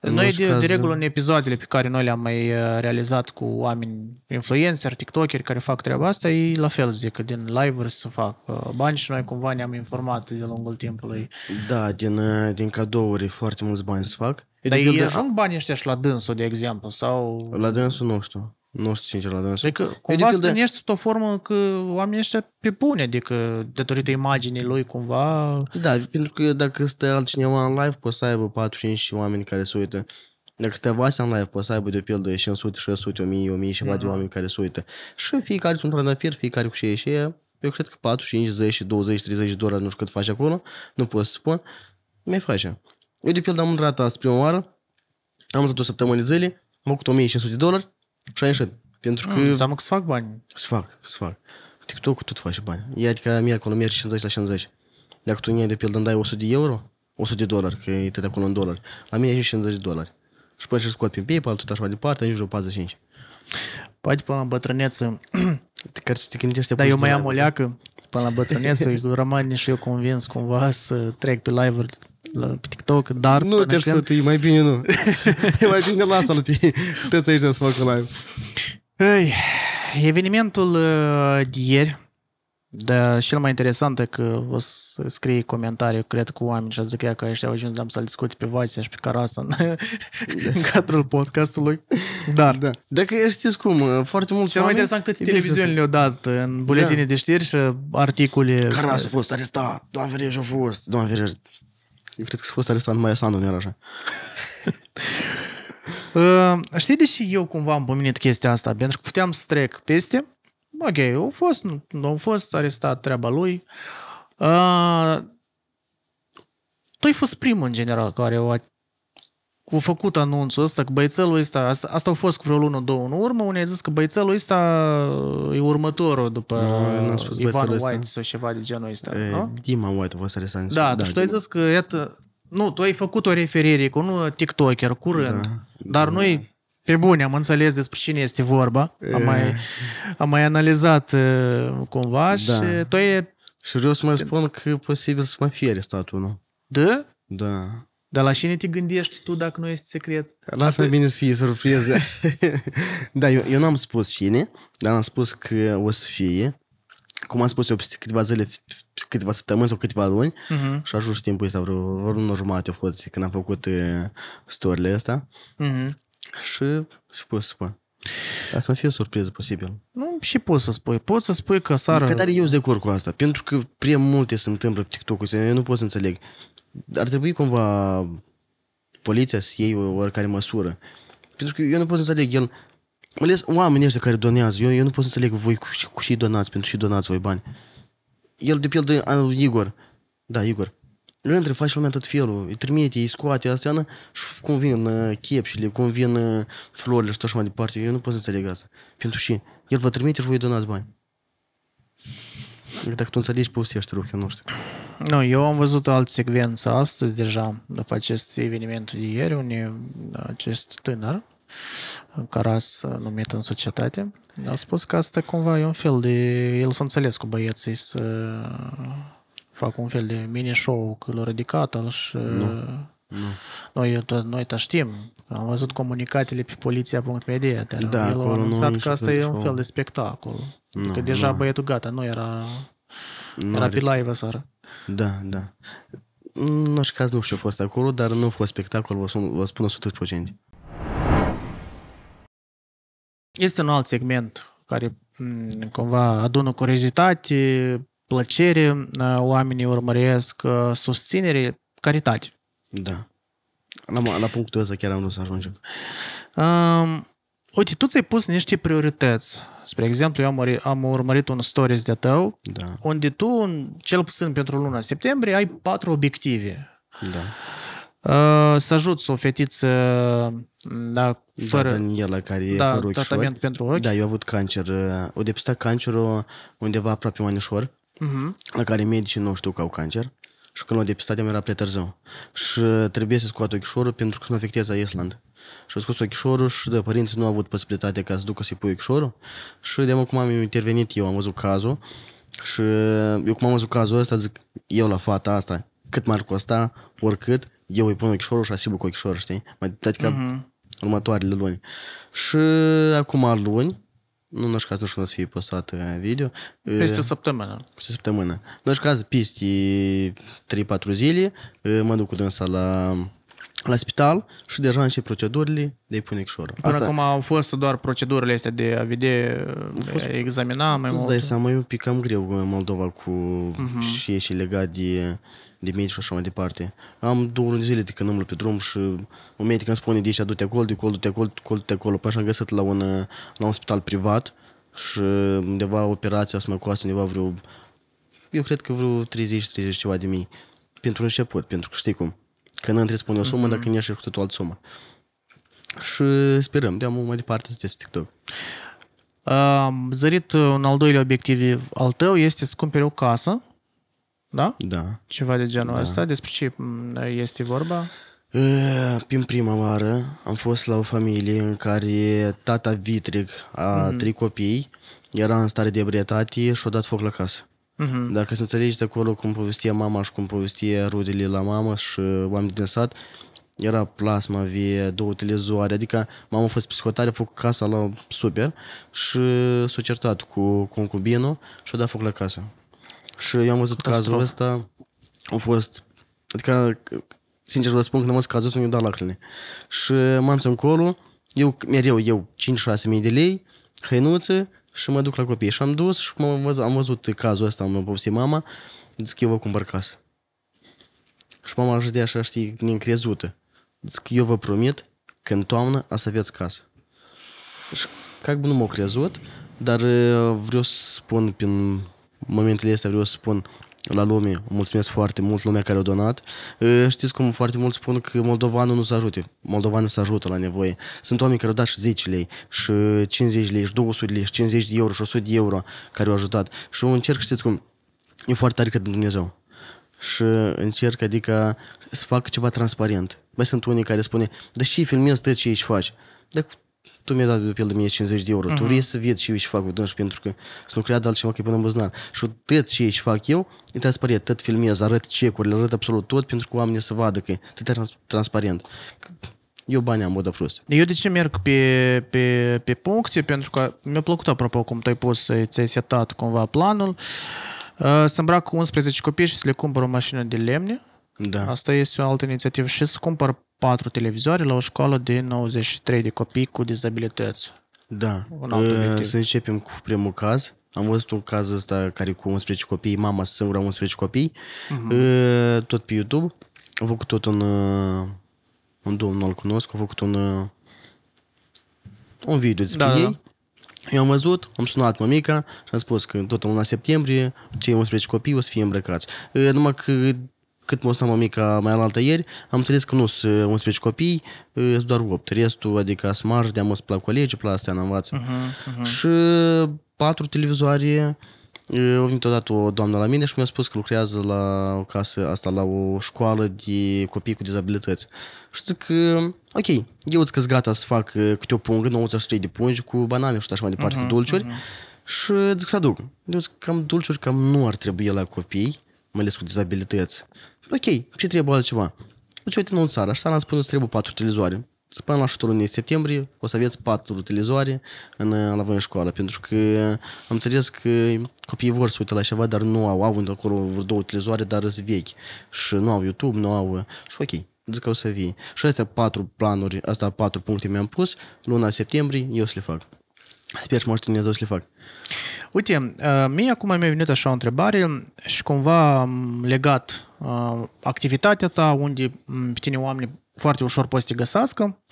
Noi, de, de regulă, în episoadele pe care noi le-am mai uh, realizat cu oameni influencer, tiktokeri care fac treaba asta, ei la fel zic că din live-uri să fac uh, bani și noi cumva ne-am informat de lungul timpului. Da, din, uh, din cadouri foarte mulți bani să fac. Dar ei de... ajung banii ăștia și la dânsul, de exemplu, sau... La dânsul nu știu. Nu știu sincer la dânsul. Adică deci cumva adică de... sub o formă că oamenii ăștia pe bune, adică datorită imaginii lui cumva... Da, pentru că dacă stă altcineva în live poți să aibă 45 oameni care se uită. Dacă stă Vasea în live, poți să aibă de pildă 500, 600, 1000, 1000 și de mhm. oameni care se uită. Și fiecare sunt trandafir, fiecare cu ce și Eu cred că 4, 5, 10, 20, 30 de dolari, nu știu cât faci acolo, nu pot să spun, mai face. Eu de pildă am intrat azi prima oară, am intrat o săptămână de zile, am făcut 1500 de dolari, și așa, pentru ah. că... Înseamnă că se fac bani. Se fac, se fac. TikTok-ul tot face bani. E adică mie acolo merge 50 la 50. Dacă tu ne de pildă îmi dai 100 de euro, 100 de dolari, că e tot acolo în dolari. La mine e 50 de dolari. Și până și scot prin PayPal, tot așa mai departe, ajungi vreo 45. Poate până la bătrâneță... Care [clears throat] te gândești Da, eu mai am o leacă până la bătrâneță, [laughs] rămân și eu convins cumva să trec pe live-uri la TikTok, dar... Nu te când... sutui, mai bine nu. mai bine lasă-l pe ieși de să facă live. Ei, evenimentul uh, de ieri, da, cel mai interesant e că o să scrie comentarii, cred, cu oameni și zic că ăștia au ajuns de să-l discute pe Vasea și pe Carasa în, [laughs] da. în cadrul podcastului. Dar, da. Dacă știți cum, uh, foarte mult Cel mai interesant cât televiziunile le-au dat în buletine da. de știri și articole. Carasa a fost arestat, doamne ferești, a fost, doamne eu cred că s-a fost arestat numai Asanu, nu era așa. [laughs] uh, știi de eu cumva am pomenit chestia asta? Pentru că puteam să trec peste. Ok, au fost, nu, fost arestat treaba lui. Uh, tu ai fost primul, în general, care a cu făcut anunțul ăsta, că băițelul ăsta, asta, asta au fost cu vreo lună, două în urmă, unii a zis că băițelul ăsta uh, e următorul după no, spus Ivan White sau ceva de genul ăsta, e, nu? Dima White, vă să Da, deci da, și tu ai zis că, iată, nu, tu ai făcut o referire cu un TikToker curând, da, dar da. noi pe bune am înțeles despre cine este vorba, e... am mai, am mai analizat uh, cumva da. și tu ai... Și vreau să mai spun că posibil să mai fie arestat unul. Da? Da. Dar la cine te gândești tu dacă nu este secret? Lasă-mă bine să fie surpriză. [laughs] da, eu, eu n-am spus cine, dar am spus că o să fie. Cum am spus eu, peste câteva zile, câteva săptămâni sau câteva luni uh-huh. Mhm. și ajuns timpul ăsta, vreo, vreo lună jumătate a fost când am făcut uh, story astea. Uh-huh. Și, și pot să spun. Asta mai fi o surpriză posibil. Nu, și poți să spui. Poți să spui că Sara... Că Dar eu sunt de cu asta, pentru că prea multe se întâmplă pe TikTok-ul eu nu pot să înțeleg ar trebui cumva poliția să iei o oricare măsură. Pentru că eu nu pot să înțeleg, el, mai ales oamenii ăștia care donează, eu, eu nu pot să înțeleg voi cu, cu și donați, pentru și donați voi bani. El, de pildă, anul Igor, da, Igor, Între faci lumea tot felul, îi trimite, îi scoate, astea, na, și cum vin uh, chepșile, cum vin florile și tot așa mai departe. Eu nu pot să înțeleg asta. Pentru și el vă trimite și voi donați bani. Dacă tu înțelegi povestește ruchii noștri. Nu, eu am văzut o altă secvență astăzi deja, după acest eveniment de ieri, unde acest tânăr, Caras numit în societate, a spus că asta cumva e un fel de... El s-a înțeles cu băieții să fac un fel de mini-show că l-a ridicat și... Nu. Nu. Noi, tot, noi tot știm. Am văzut comunicatele pe poliția.media. Da, El a anunțat că asta e un fel de spectacol. Nu, adică deja nu. băietul gata, nu era, nu era pe live seara. Da, da. În orice caz nu știu a fost acolo, dar nu a fost spectacol, vă, sun, vă spun 100%. Este un alt segment care mm, cumva adună curiozitate, plăcere, oamenii urmăresc uh, susținere, caritate. Da. La, la punctul ăsta chiar am vrut să ajungem. Um, uite, tu ți-ai pus niște priorități. Spre exemplu, eu am, am urmărit un stories de tău, da. unde tu, cel puțin pentru luna septembrie, ai patru obiective. Da. Uh, să ajut o fetiță da, da, fără... Daniela, care da, e cu tratament pentru ochi. Da, eu am avut cancer. O depistat cancerul undeva aproape un anișor, uh-huh. Mhm. la care medicii nu știu că au cancer. Și când l-au depistat, era prea târziu. Și trebuie să scoată ochișorul pentru că nu afectează Island. Și au scos ochișorul și da, părinții nu au avut posibilitatea ca să ducă să-i pui ochișorul. Și de cum am intervenit eu, am văzut cazul. Și eu cum am văzut cazul ăsta, zic, eu la fata asta, cât m-ar costa, oricât, eu îi pun ochișorul și asigur cu ochișorul, știi? Mai da, adică uh-huh. următoarele luni. Și acum luni, nu, nu știu caz, nu o să fie postat video. Peste o săptămână. Peste o săptămână. Nu știu caz, peste 3-4 zile, mă duc cu dânsa la la spital și deja și procedurile de punecșoră. Până Asta... acum au fost doar procedurile astea de a vedea, fost... examina mai mult. Îți dai seama, e un pic cam greu Moldova cu uh-huh. și e și legat de de medici și așa mai departe. Am două luni zile de când îmblu pe drum și un medic îmi spune de aici, du-te acolo, de acolo, du-te acolo, du-te acolo, du-te acolo. Până am găsit la un, la un spital privat și undeva operația o să mă coastă undeva vreo, eu cred că vreo 30-30 ceva de mii. Pentru început, pentru că știi cum. Când să pune o sumă, mm-hmm. dacă ne cu totul altă sumă. Și sperăm, de am mai departe să pe TikTok. Uh, zărit, un al doilea obiectiv al tău este să cumperi o casă da? Da. Ceva de genul da. ăsta? Despre ce este vorba? Prin prima oară am fost la o familie în care tata Vitric a mm-hmm. trei copii era în stare de ebrietate și a dat foc la casă. Mm-hmm. Dacă să înțelegi de acolo cum povestea mama și cum povestea rudele la mamă și oamenii din sat, era plasma, vie, două televizoare, adică mama a fost psihotare, a făcut casa la super și s-a certat cu concubinul și a dat foc la casă. Și eu am văzut cazul ăsta, au fost, adică, sincer vă spun, când am văzut cazul ăsta, mi-au dat lacrimile. Și m-am încolo, eu, mereu, eu, 5-6 mii de lei, hăinuțe și mă duc la copii. Și am dus și am văzut, am văzut cazul ăsta, am a povestit mama, zic că eu vă cumpăr casă. Și mama își de așa, știi, neîncrezută. Zic, că eu vă promit că în toamnă a să aveți casă. Și ca nu m-au crezut, dar eh, vreau să spun prin momentele astea vreau să spun la lume, mulțumesc foarte mult lumea care a donat. Știți cum foarte mult spun că moldovanul nu se ajute. Moldovanul se ajută la nevoie. Sunt oameni care au dat și 10 lei, și 50 lei, și 200 lei, și 50 de euro, și 100 de euro care au ajutat. Și eu încerc, știți cum, e foarte tare că Dumnezeu și încerc, adică, să fac ceva transparent. Mai sunt unii care spune, dar și filmezi tot ce ești faci. Dar tu mi-ai dat de pildă 1050 de euro, uh-huh. tu mhm. vrei să vezi ce eu și fac cu dânsul, pentru că să nu creadă altceva că e până în buzunar. Și tot ce eu și fac eu, e transparent, tot filmez, arăt cecurile, arăt absolut tot, pentru că oamenii să vadă că e tot transparent. Eu bani am modă prost. Eu de ce merg pe, pe, pe puncte? Pentru că mi-a plăcut, apropo, cum tu ai pus, ți-ai setat cumva planul. Uh, să îmbrac 11 copii și să le cumpăr o mașină de lemne da. Asta este o altă inițiativă. Și să cumpăr patru televizoare la o școală de 93 de copii cu dizabilități. Da. Un alt uh, Să începem cu primul caz. Am văzut un caz ăsta care cu 11 copii, mama singură 11 copii, uh-huh. tot pe YouTube. A făcut tot un, ă, un domn, nu-l cunosc, a făcut un, un video despre da, da, ei. Da. Eu am văzut, am sunat mămica și am spus că tot în luna septembrie cei 11 copii o să fie îmbrăcați. Numai că cât mă sunam mică mai înaltă ieri, am înțeles că nu sunt 11 uh, copii, uh, sunt doar 8. Restul, adică sunt marj, de-am la colegi, la astea învață. Uh-huh, uh-huh. Și patru televizoare, uh, a venit odată o doamnă la mine și mi-a spus că lucrează la o casă, asta, la o școală de copii cu dizabilități. Și zic că, ok, eu îți că gata să fac câte o pungă, 93 de pungi cu banane și așa mai departe, uh-huh, cu mhm, dulciuri. Uh-huh. Și zic să aduc. Eu zic, cam dulciuri, cam nu ar trebui la copii mai ales cu dizabilități. Ok, ce trebuie altceva? Deci uite în țară, așa am spus, spus, trebuie patru televizoare. Până la șutul lunii septembrie o să aveți patru televizoare în, la voi în școală, pentru că am înțeles că copiii vor să uite la ceva, dar nu au, au acolo vreo două televizoare, dar sunt vechi și nu au YouTube, nu au... Și ok, zic că o să vii. Și astea patru planuri, asta patru puncte mi-am pus, luna septembrie eu să le fac. Sper și mă Dumnezeu să le fac. Uite, uh, mie acum mi-a venit așa o întrebare și cumva am legat uh, activitatea ta unde mm, pe tine oameni foarte ușor poți să te găsească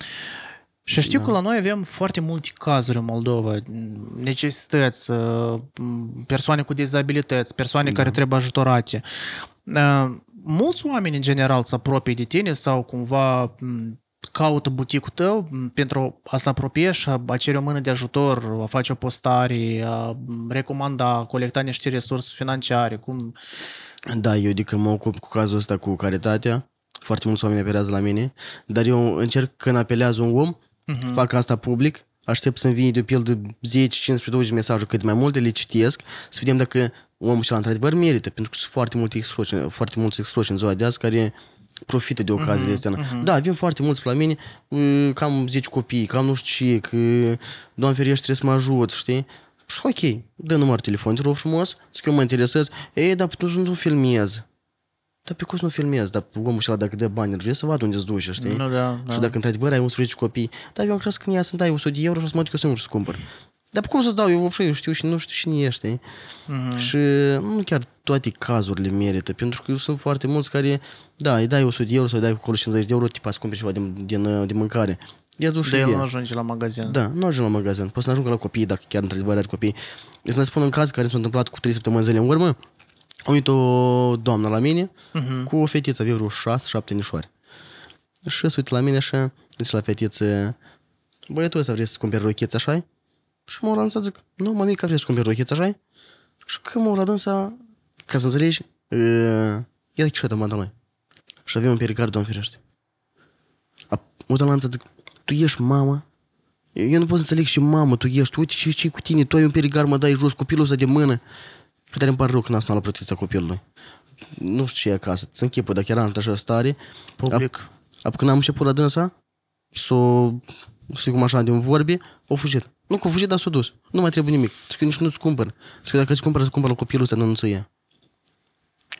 și știu da. că la noi avem foarte multe cazuri în Moldova, necesități, uh, persoane cu dizabilități, persoane da. care trebuie ajutorate mulți oameni în general se apropie de tine sau cumva mm, caută buticul tău pentru a se apropie și a cere o mână de ajutor, a face o postare, a recomanda, a colecta niște resurse financiare, cum... Da, eu adică mă ocup cu cazul ăsta cu caritatea, foarte mulți oameni apelează la mine, dar eu încerc când apelează un om, uh-huh. fac asta public, aștept să-mi vină de pildă 10, 15, 20 mesaje cât mai multe, le citesc, să vedem dacă omul ăla într-adevăr merită, pentru că sunt foarte mulți excroci, foarte mulți excroci în ziua de azi care profite de ocazia mm-hmm, astea. Mm-hmm. Da, vin foarte mulți la mine, cam 10 copii, cam nu știu ce, că doamne feriești trebuie să mă ajut, știi? Și ok, dă număr telefon, te rog frumos, zic eu mă interesez, ei, dar tu nu filmez. Dar pe cum nu filmez? Dar omul ăla dacă dă bani, vrei să vadă unde ți duce știi? No, da, da. Și da. dacă într-adevăr ai 11 copii, dar eu am crezut că în ea sunt ai 100 de euro și o să mă duc eu singur să cumpăr. Dar cum să dau? Eu vopșei, eu știu și nu știu cine ești. Uh-huh. Și nu chiar toate cazurile merită, pentru că sunt foarte mulți care, da, îi dai 100 de euro sau îi dai cu 50 de euro, tipa, să cumperi ceva de, din, de mâncare. Dar el ea. nu ajunge la magazin. Da, nu ajunge la magazin. Poți să ajungă la copii, dacă chiar într-adevăr are copii. Îți mai spun un caz care s-a întâmplat cu 3 săptămâni zile în urmă. A venit o doamnă la mine uh-huh. cu o fetiță, avea vreo 6-7 anișoare. Și se uită la mine așa, zice la fetiță, băiatul ăsta vrei să cumperi rochețe, așa și mă să zic, nu, mică, vrei să cumperi rochiță, așa Și când mă la să, ca să înțelegi, uh, era chișată mă noi. Și avem un pericard, doamne ferește. Uite la zic, tu ești mamă, eu nu pot să înțeleg și mamă, tu ești, uite ce, ce cu tine, tu ai un perigar, mă dai jos copilul ăsta de mână. Că tare îmi pare rău că n-am sunat la protecția copilului. Nu știu ce e acasă, ți închipă, dacă era într-așa stare. Public. Apoi când am început la dânsa, s-o, știi cum așa, de un vorbi, o fugit. Nu, că fugit, dar s-a dus. Nu mai trebuie nimic. Zic că nici nu-ți cumpăr. Zic că dacă îți cumpăr, îți cumpăr la copilul ăsta, nu ți ia.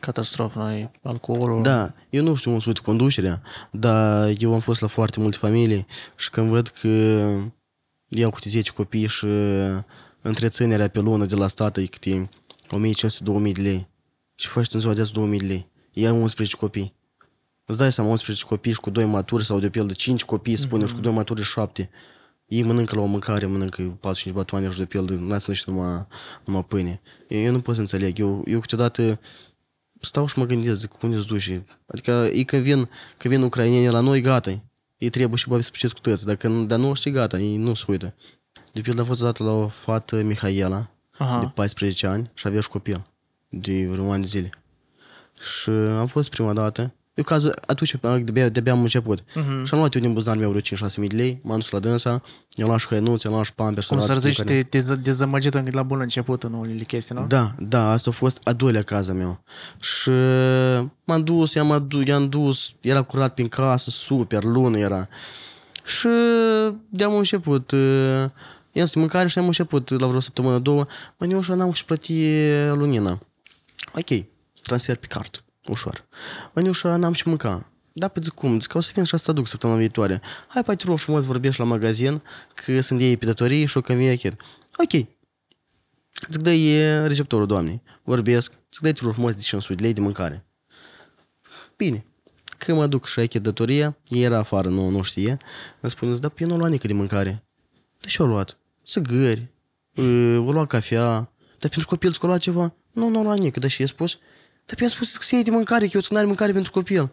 Catastrofă, ai alcoolul. Da, eu nu știu cum sunt conducerea, dar eu am fost la foarte multe familii și când văd că iau câte 10 copii și uh, întreținerea pe lună de la stat e câte 1500-2000 de lei. Și faci în ziua de azi 2000 de lei. Ia 11 copii. Îți dai seama 11 copii și cu 2 maturi sau de pildă 5 copii, spune, mm-hmm. și cu 2 mhm. maturi 7 ei mănâncă la o mâncare, mănâncă 45 batoane și de pildă, n-ați mănâncă numai, numai pâine. Eu nu pot să înțeleg, eu, eu câteodată stau și mă gândesc, zic, unde duci? Adică ei când vin, când vin ucrainienii la noi, gata, ei trebuie și băbii să picesc cu tăți, dacă dar nu știi, gata, ei nu se uită. De pildă a fost odată la o fată, Mihaela, Aha. de 14 ani și avea și copil de vreun an de zile. Și am fost prima dată eu cazul, atunci de-abia, de-abia am început. Uh-huh. Și am luat eu din buzdan meu vreo 5-6 lei, m-am dus la dânsa, i-am luat și hăinuți, i-am luat și pampers. Cum să zici, te, te dezamăgit încă la bun început în unele chestii, nu? Da, da, asta a fost a doilea cază meu. Și m-am dus, i-am adu- i-am dus, era curat prin casă, super, lună era. Și de-am început, i-am zis mâncare și am început la vreo săptămână, două, mă, eu și n-am și plăti lunina. Ok, transfer pe card ușor. Vaniușa, n-am și mânca. Da, pe zic cum, zic că o să vin și să aduc săptămâna viitoare. Hai, pai, rog frumos vorbești la magazin, că sunt ei pe datorie și o chiar. Ok. Zic, da, e receptorul doamnei. Vorbesc. Zic, dai tu rog frumos de 500 de lei de mâncare. Bine. Când mă duc și ai datoria, era afară, nu, nu știe. Îmi spune, da, eu nu luat nică de mâncare. De ce o luat? Țigări, ă, o lua cafea, dar pentru copil ți luat ceva? Nu, nu a luat nică, dar și e spus, dar pe am spus să iei de mâncare, că eu nu are mâncare pentru copil. Eu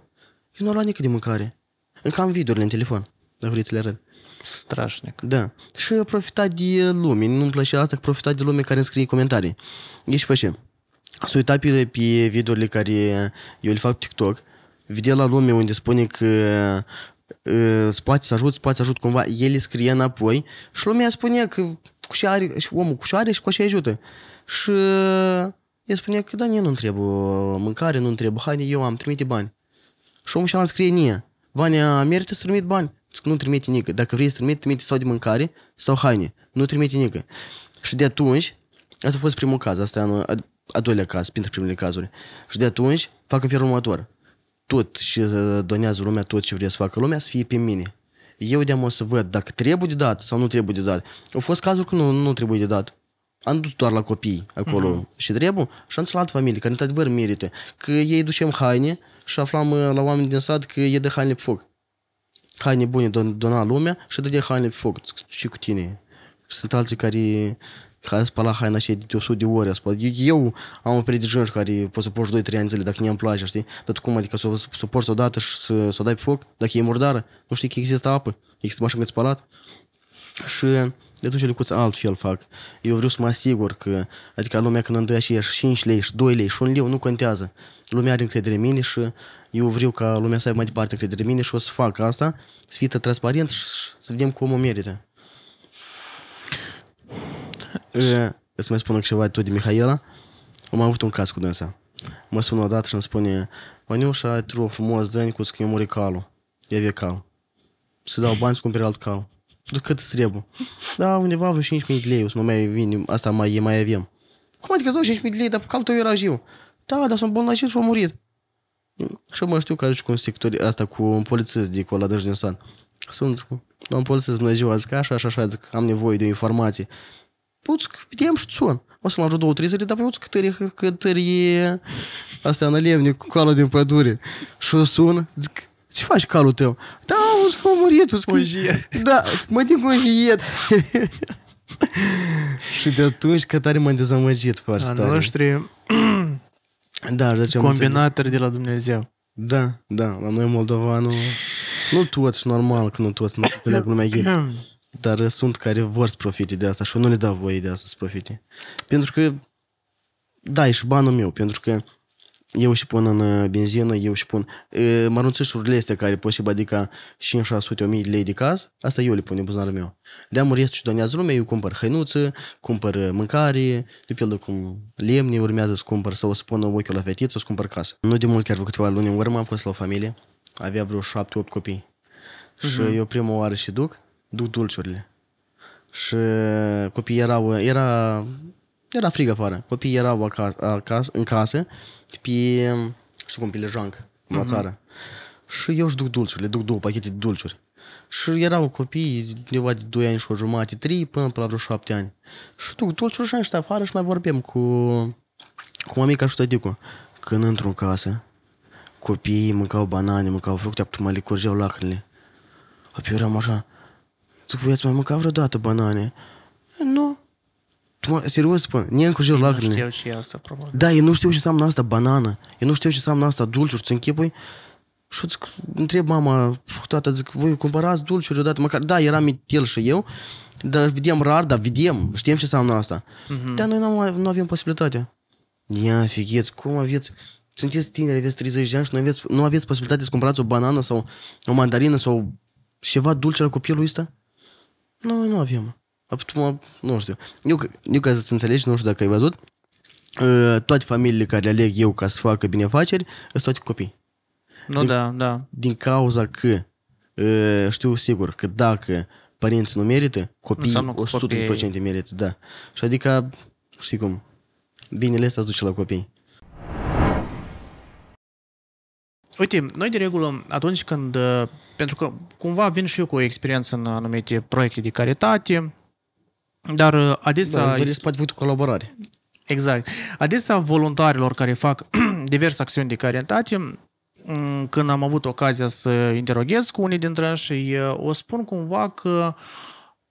nu am luat nici de mâncare. Încă am videourile în telefon, dacă vreți să le arăt. Strașnic. Da. Și a profitat de lume. Nu-mi place asta că profitat de lume care îmi scrie comentarii. Ești deci, și S-a uitat pe, pe videourile care eu le fac pe TikTok. Vede la lume unde spune că uh, poate să ajut, poate să ajut cumva. El scrie înapoi și lumea spune că cu și are, și omul cu și are și cu așa ajută. Și el spune că da, nu nu trebuie uh, mâncare, nu trebuie, haine. eu am trimite bani. Și omul și-a scrie nie. Vania, merită să trimit bani. Zic, nu trimite nică. Dacă vrei să trimite, trimite sau de mâncare sau haine. Nu trimite nică. Și de atunci, asta a fost primul caz, asta e anul, a, a doilea caz, printre primele cazuri. Și de atunci, fac în felul următor. Tot și uh, donează lumea tot ce vrea să facă lumea, să fie pe mine. Eu de-am o să văd dacă trebuie de dat sau nu trebuie de dat. Au fost cazuri că nu, nu trebuie de dat am dus doar la copii acolo uh-huh. și trebuie și am dus la alte familii care într-adevăr merită. Că ei ducem haine și aflam uh, la oameni din sat că e de haine pe foc. Haine bune don- dona lumea și de haine pe foc. Și cu tine. Sunt alții care care spăla haina și de 100 de ore. Eu am un predicinări care pot să porți 2-3 ani zile dacă nu îmi place, știi? Dar tu cum adică să, să porți odată și să, să o dai pe foc? Dacă e murdară, nu știi că există apă, există mașină de spălat. Și de duce lucruța altfel fac. Eu vreau să mă asigur că, adică lumea când îmi dă și 5 lei și 2 lei și 1 leu, nu contează. Lumea are încredere în mine și eu vreau ca lumea să aibă mai departe încredere în mine și o să fac asta, să fie transparent și să vedem cum o merită. Îți mai spun ceva tot de Mihaela. Am avut un caz cu dânsa. Mă sună odată și îmi spune Maniușa, ai trou frumos, dă cu scrimuri mi calul. E calul să dau bani să cumpere alt cal. Cât îți trebuie? Da, undeva vreo 5.000 de lei, o să mă mai vin, asta mai, e mai avem. Cum adică îți 5.000 de lei, dar pe calul tău era jiu? Da, dar sunt bolnăcit și a murit. Și mă știu că ajungi cu un sector, asta cu un polițist de acolo, din san. Sunt, domn polițist, bună ziua, zic așa, așa, așa, zic, am nevoie de o informație. Puț, păi, vedem și sun. O să mă ajut două, trei zile, dar uți păi, câtări, câtări, că astea în lemne, cu calul din pădure. Și sun, zic, ce faci calul tău? Da, un scomurit, un scomurit. Da, mă din conjiet. [laughs] și de atunci că tare m-am dezamăgit foarte A tare. noștri da, de combinatori de la Dumnezeu. Da, da, la noi moldovanul, nu toți, normal că nu toți, nu înțeleg lumea [clears throat] ghi. Dar sunt care vor să profite de asta și nu le dau voie de asta să profite. Pentru că, da, e și banul meu, pentru că eu și pun în uh, benzină, eu și pun e, uh, mărunțișurile astea care pot și badica 5 600 1000 lei de caz, asta eu le pun în buzunarul meu. De-am restul și donează lumea, eu cumpăr hăinuță, cumpăr uh, mâncare, de pildă cum lemne urmează să cumpăr sau să pun ochiul la fetiță, să cumpăr casă. Nu de mult, chiar câteva luni în urmă am fost la o familie, avea vreo 7-8 copii. Uh-huh. Și mhm. eu prima oară și duc, duc dulciurile. Și copiii erau, era, era frig afară, copiii erau acasă, acasă, în casă pe, știi cum, pe lejoancă, cum la țară. Și eu își duc dulciuri, le duc două pachete de dulciuri. Și erau copii undeva de 2 ani și o jumătate, 3 până, până la vreo 7 ani. Și duc dulciuri și ăștia afară și mai vorbim cu, cu mamica și tăticul. Când într-un casă, copiii mâncau banane, mâncau fructe, apoi mai le curgeau lacrimile. Apoi eram așa, zic, voi ați mai mâncat vreodată banane? Nu. Tu, serios spun, ne încurjur lacrimile. Nu știu ce e asta, probabil. Da, eu nu știu ce înseamnă asta banană, Eu nu știu ce înseamnă asta dulciuri, ți închipui? Și zic, întreb mama, tata, zic, voi cumpărați dulciuri odată, măcar, da, eram el și eu, dar vedem rar, dar vedem, știm ce înseamnă asta. Mm-hmm. Dar noi nu, nu avem posibilitatea. Ia, figheți, cum aveți? Sunteți tineri, aveți 30 de ani și nu aveți, nu aveți posibilitatea să cumpărați o banană sau o mandarină sau ceva dulce la copilul ăsta? Noi nu avem. Optima, nu știu. Eu, eu ca să-ți înțelegi, nu știu dacă ai văzut, toate familiile care aleg eu ca să facă binefaceri, sunt toate copii. Nu, din, da, da. Din cauza că știu sigur că dacă părinții nu merită, copiii 100% copii. merită, da. Și adică, știi cum, binele să duce la copii. Uite, noi de regulă, atunci când, pentru că cumva vin și eu cu o experiență în anumite proiecte de caritate, dar uh, adesea... Da, este... poate făcut colaborare. Exact. Adesea voluntarilor care fac [clears throat] diverse acțiuni de caritate, mm, când am avut ocazia să interoghez cu unii dintre ei, uh, o spun cumva că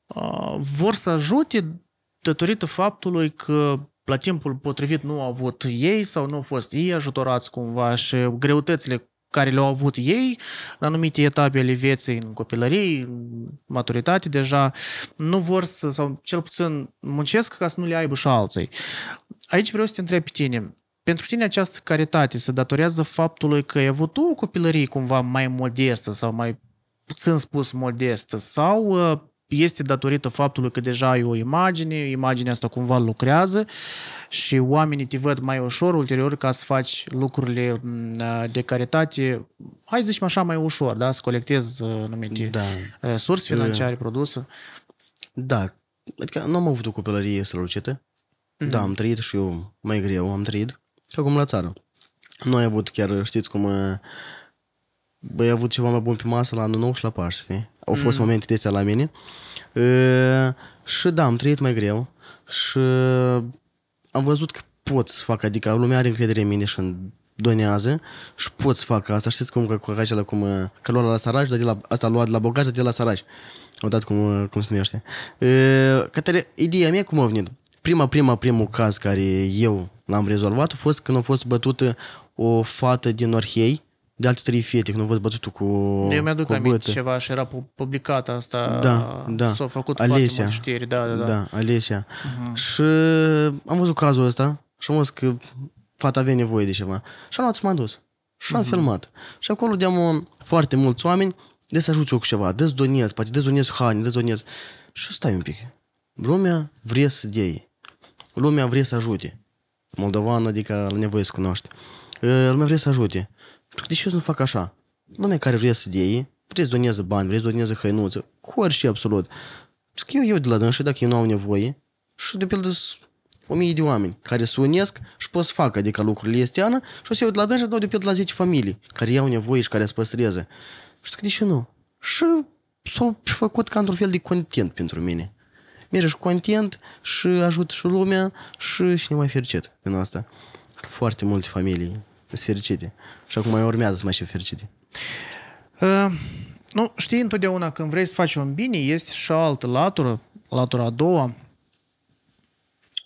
uh, vor să ajute datorită faptului că la timpul potrivit nu au avut ei sau nu au fost ei ajutorați cumva și greutățile care le-au avut ei în anumite etape ale vieții, în copilărie, în maturitate deja, nu vor să, sau cel puțin muncesc ca să nu le aibă și alții. Aici vreau să te întreb pe tine, pentru tine această caritate se datorează faptului că ai avut tu o copilărie cumva mai modestă sau mai puțin spus modestă sau uh, este datorită faptului că deja ai o imagine, imaginea asta cumva lucrează și oamenii te văd mai ușor ulterior ca să faci lucrurile mm, de caritate, hai să zicem așa, mai ușor, da? să colectezi uh, anumite da. Uh, surse financiare, produse. Da, adică nu am avut o copilărie strălucită. Mm-hmm. Da, am trăit și eu mai greu, am trăit, ca cum la țară. Noi am avut chiar, știți cum, uh, băi, avut ceva mai bun pe masă la anul nou și la Paști, știi? Au fost mm. momente de la mine. E, și da, am trăit mai greu și am văzut că pot să fac, adică lumea are încredere în mine și în donează și pot să fac asta. Știți cum că cu acela cum uh, că lua la saraj, dar de la, asta lua de la bogați, de la saraj. Au dat cum, uh, cum se numește. către, ideea mea cum a venit? Prima, prima, primul caz care eu l-am rezolvat a fost când a fost bătută uh, o fată din Orhei, de alții trei fete, când au văzut bătutul cu Eu mi-aduc cu aminte ceva și era publicat asta, da, da. s-a făcut Alesia. foarte multe știri, da, da, da. Da, Alesia. Uh-huh. Și am văzut cazul ăsta și am văzut că fata avea nevoie de ceva. Și am luat și m-am dus. Și am uh-huh. filmat. Și acolo deam uh, foarte mulți oameni de să ajut eu cu ceva, de doniez, poate de haine, de Și stai un pic. Lumea vrea să dea Lumea vrea să ajute. Moldovan, adică la nevoie să cunoaște. Uh, lumea vrea să ajute de ce eu să nu fac așa? Lumea care vrea să dea să doneze bani, vrea să doneze hăinuță, cu și absolut. Zic eu, eu de la dânsă, dacă ei nu au nevoie, și de pildă o mie de oameni care se unesc și pot să facă, adică lucrurile este ană, și o să iau de la dânsă dau de pildă la 10 familii care iau nevoie și care se păstreze. Și zic, de ce nu? Și s-au făcut ca într-un fel de content pentru mine. Merge și content și ajut și lumea și cine mai fericit din asta. Foarte multe familii sunt fericite. Și acum mai urmează să mai și fericite. Uh, nu, știi, întotdeauna când vrei să faci un bine, este și altă latură, latura a doua,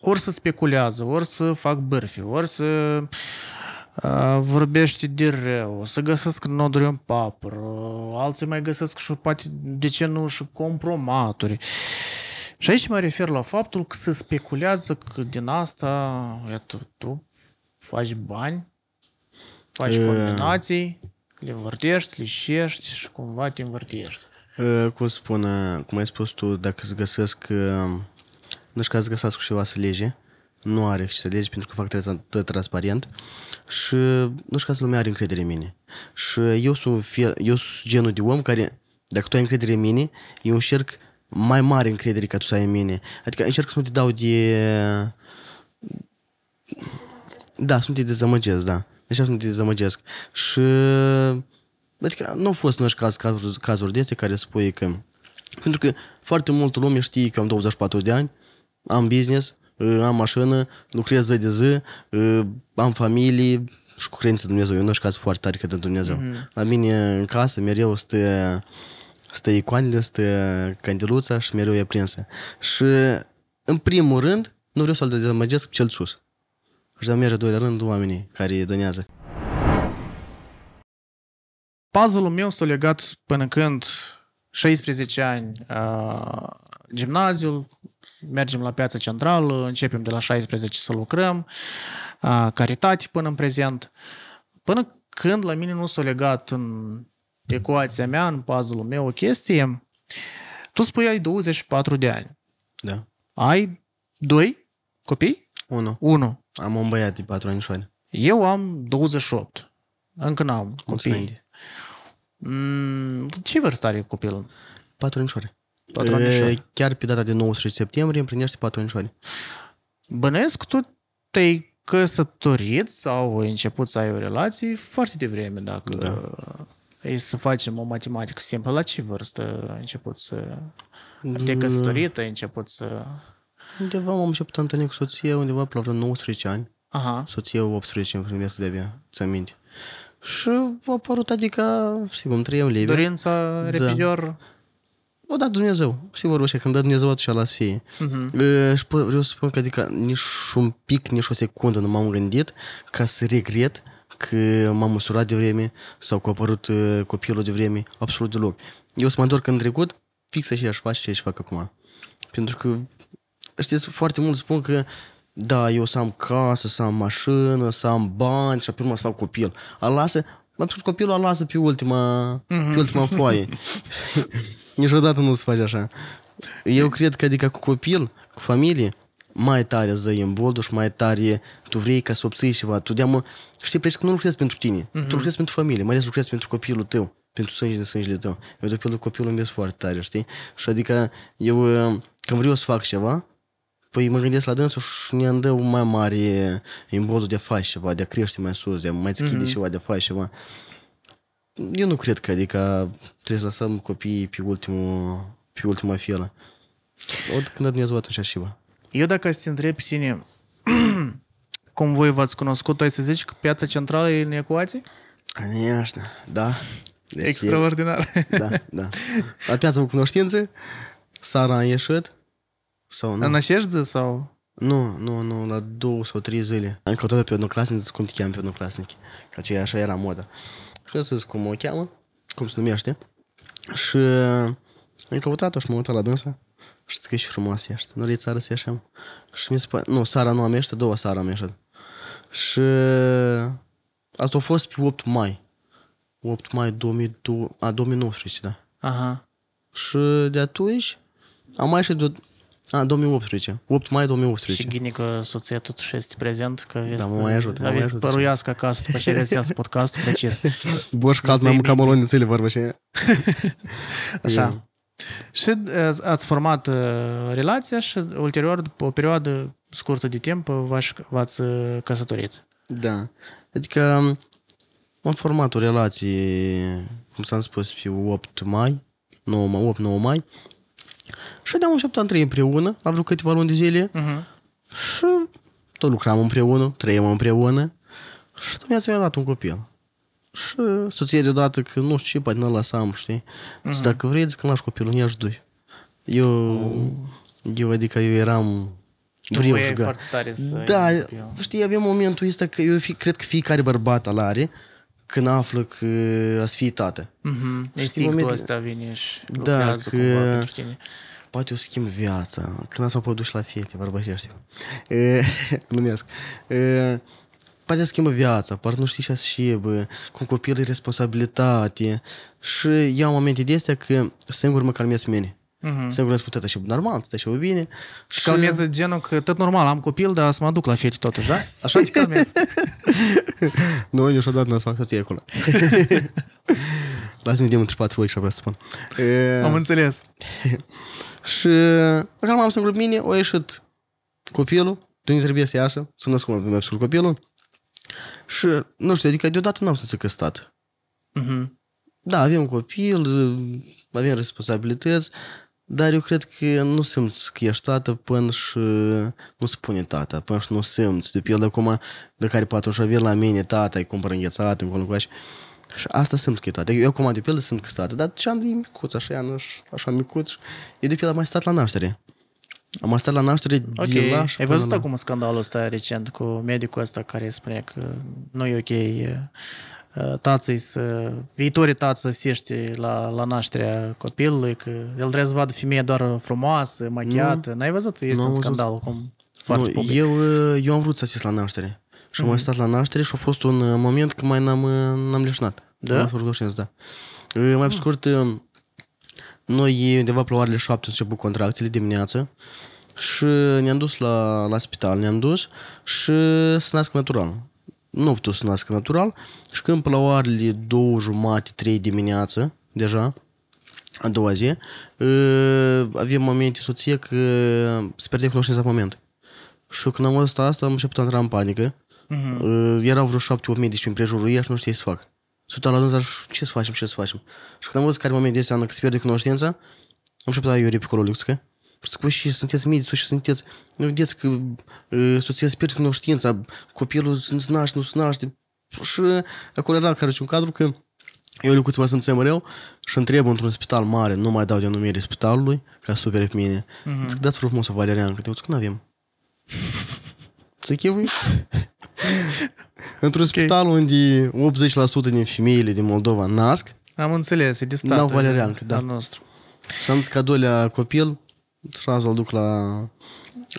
ori să speculează, ori să fac bârfi, ori să ă, vorbește de rău, să găsesc noduri în papăr, alții mai găsesc și poate, de ce nu, și compromaturi. Și aici mă refer la faptul că se speculează că din asta, iată, tu faci bani, Faci e... combinații, le învârtești, le șești și cumva te învârtești. E, cum spun, cum ai spus tu, dacă îți găsesc, știu că ați găsat cu ceva să lege, nu are ce să lege pentru că fac treaba transparent și nu știu ca să lumea are încredere în mine. Și eu sunt, fie, eu sunt genul de om care, dacă tu ai încredere în mine, eu încerc mai mare încredere ca tu să ai în mine. Adică încerc să nu te dau de... Da, să nu te dezamăgesc, da. Deci așa nu te dezamăgesc. Și adică nu au fost noi caz, cazuri, cazuri dese care spui că pentru că foarte mult lume știe că am 24 de ani, am business, ă, am mașină, lucrez zi de zi, ă, am familie și cu credința Dumnezeu. Eu nu știu caz foarte tare cred Dumnezeu. Mm-hmm. La mine în casă mereu stă, stă icoanele, stă candeluța și mereu e prinsă. Și în primul rând, nu vreau să-l dezamăgesc pe cel sus își dau mereu doilea rând oamenii care donează. Puzzle-ul meu s-a legat până când 16 ani uh, gimnaziul, mergem la piața centrală, începem de la 16 să lucrăm, uh, caritate până în prezent. Până când la mine nu s-a legat în ecuația mea, în puzzle-ul meu, o chestie, tu spui ai 24 de ani. Da. Ai doi copii? Unu. Unu. Am un băiat de 4 ani și Eu am 28. Încă n-am copii. Mm, ce vârstă are copilul? 4 ani Patru anișoare. Chiar pe data de 19 septembrie împlinește 4 ani și Bănesc, tu te-ai căsătorit sau ai început să ai o relație foarte devreme, dacă da. e să facem o matematică simplă. La ce vârstă ai început să... Mm. Te-ai căsătorit, ai început să... Undeva m-am început să întâlnesc cu soția undeva pe la vreo 19 ani. Aha. Soția 18 în primul de devia, ți minte. Și a apărut, adică, sigur, îmi trăiem liber. Dorința, repilior... Da. O dat Dumnezeu, sigur, așa, când dă Dumnezeu atunci la fie. Uh-huh. E, și vreau să spun că, adică, nici un pic, nici o secundă nu m-am gândit ca să regret că m-am măsurat de vreme sau că a apărut uh, copilul de vreme, absolut deloc. Eu să mă întorc în trecut, fix și aș face ce aș fac acum. Pentru că știți, foarte mult spun că da, eu să am casă, să am mașină, să am bani și apoi urmă să fac copil. Al lasă, atunci copilul al lasă pe ultima, pe mhm. ultima foaie. [laughs] Niciodată nu se face așa. Eu cred că adică cu copil, cu familie, mai tare zăi în boldu și mai tare tu vrei ca să obții ceva. Tu de știi, pleci că nu lucrezi pentru tine, tu mhm. lucrezi pentru familie, mai ales lucrezi pentru copilul tău, pentru sângele, sângele tău. Eu de pildă copilul îmi foarte tare, știi? Și adică eu ă, când vreau să fac ceva, Păi mă gândesc la dânsul și ne dă un mai mare imbozul de a face ceva, de a crește mai sus, de a mai schide mm-hmm. ceva, de a face ceva. Eu nu cred că, adică trebuie să lăsăm copiii pe, ultimul, pe ultima fielă. O, când a Dumnezeu atunci și bă. Eu dacă aș întreb pe tine [clears throat] cum voi v-ați cunoscut, tu ai să zici că piața centrală e în ecuație? Конечно, da. Deci Extraordinar. Da, da. La piața cu cunoștință, Sara a ieșit, sau nu? În așerză sau? Nu, nu, nu, la două sau trei zile. Am căutat pe odnoclasnic, cum te cheam pe odnoclasnic. Că ce așa era moda. Și o zis cum o cheamă, cum se numește. Și am căutat-o și m-am uitat la dânsa. Și zic că ești frumoasă ești. Nu rei țară să așa. Și mi se pare, nu, Sara nu am ieșit, două Sara am ieșit. Și asta a fost pe 8 mai. 8 mai 2002, a, 2019, da. Aha. Și de atunci am mai ieșit a, 2018. 8 mai 2018. Și gine că soția totuși este prezent că vezi, Da, mă mai ajut, mă mai ajut. păruiască acasă după ce vezi iasă [laughs] podcast precis. Borș caz mai mâncat molonițele vorbă [laughs] și... Așa. Uh, și ați format uh, relația și ulterior, după o perioadă scurtă de timp, uh, v-ați căsătorit. Da. Adică um, am format o relație, cum s-am spus, pe 8 mai, 9, mai, 8-9 mai și ne-am așteptat trei împreună, la vreo câteva luni de zile. Uh-huh. Și tot lucram împreună, trăim împreună. Și Dumnezeu mi-a dat un copil. Și soție deodată că nu știu ce, poate n-a lăsam, știi? Uh-huh. Și mm. dacă vrei, zic că lași copilul, ne ajută. Eu, uh. eu, adică eu eram Vreau și foarte tare să Da, știi, avem momentul ăsta că eu fi, cred că fiecare bărbat al are când află că ați fi tată. Mm-hmm. Instinctul ăsta vine și da, că... cumva pentru tine poate o schimb viața, când ați mă produs la fete, vorbește. [laughs] Glumesc. Poate schimbă viața, poate nu știi ce și bă, cu copilul responsabilitate. Și iau momente de astea că singur mă calmez mine. Uh-huh. Mhm. Singur îmi spun, și normal, stai și bine. Și, și calmează genul că tot normal, am copil, dar să mă duc la fete totuși, da? Așa te calmez. [laughs] nu, niciodată n-ați fac să acolo. [laughs] Lasă-mi de între patru vreau să spun. Am înțeles. [laughs] și dacă am să cu mine, o ieșit copilul, tu nu trebuie să iasă, să nascundă pe mersul copilul. Și, nu știu, adică deodată n-am să ți căstat. Uh-huh. Mhm. Da, avem copil, avem responsabilități, dar eu cred că nu simți că ești tată până și nu spune tata, până și nu simți. De pildă acum, de care poate și la mine tata, îi cumpăr înghețat, încolo cu așa. Și asta sunt că e deci Eu comand de pildă sunt căsătate, dar ce am de micuț, așa, ea, așa micuț. Eu de pildă am mai stat la naștere. Am mai stat la naștere okay. de la Ai văzut acum scandalul ăsta recent cu medicul ăsta care spune că nu e ok tații să, viitorii tați să sește la, la nașterea copilului, că el trebuie să vadă femeia doar frumoasă, machiată. Nu. N-ai văzut? Este un scandal cum foarte nu, public. eu, eu am vrut să asist la naștere și am mai mhm. stat la naștere și a fost un uh, moment când mai n-am, uh, n-am leșnat. Da? La sfârșit, da. Mai pe mhm. scurt, uh, noi undeva pe la orele șapte am început contracțiile dimineață și ne-am dus la, la spital, ne-am dus și să nasc natural. Nu putut să nasc natural și când pe la orele două jumate, trei dimineață, deja, a doua zi, avem momente soție că se pierde cunoștința moment. Și când am văzut asta, am început să intra în panică. Uh-huh. Uh, Erau vreo șapte, opt medici în prejurul lui, și nu știe ce să fac. Sunt la dânsa ce să facem, ce să facem. Și când am văzut care moment este, că se pierde cunoștința, am început la Iuri Picololuscă. Și păi, zic, și sunteți medici, și sunteți, nu vedeți că uh, soția se pierde cunoștința, copilul nu se naște, nu se naște. Și acolo era care un cadru că eu le mai sunt mereu și întreb într-un spital mare, nu mai dau denumire spitalului, ca supere pe mine. Uh-huh. Zic, dați frumos o Valerian, că te că nu avem. Să chefui? [laughs] Într-un okay. spital unde 80% din femeile din Moldova nasc. Am înțeles, e de stat. Dau valeriancă, da. da. Nostru. Și am zis că a doilea copil, sразу îl duc la,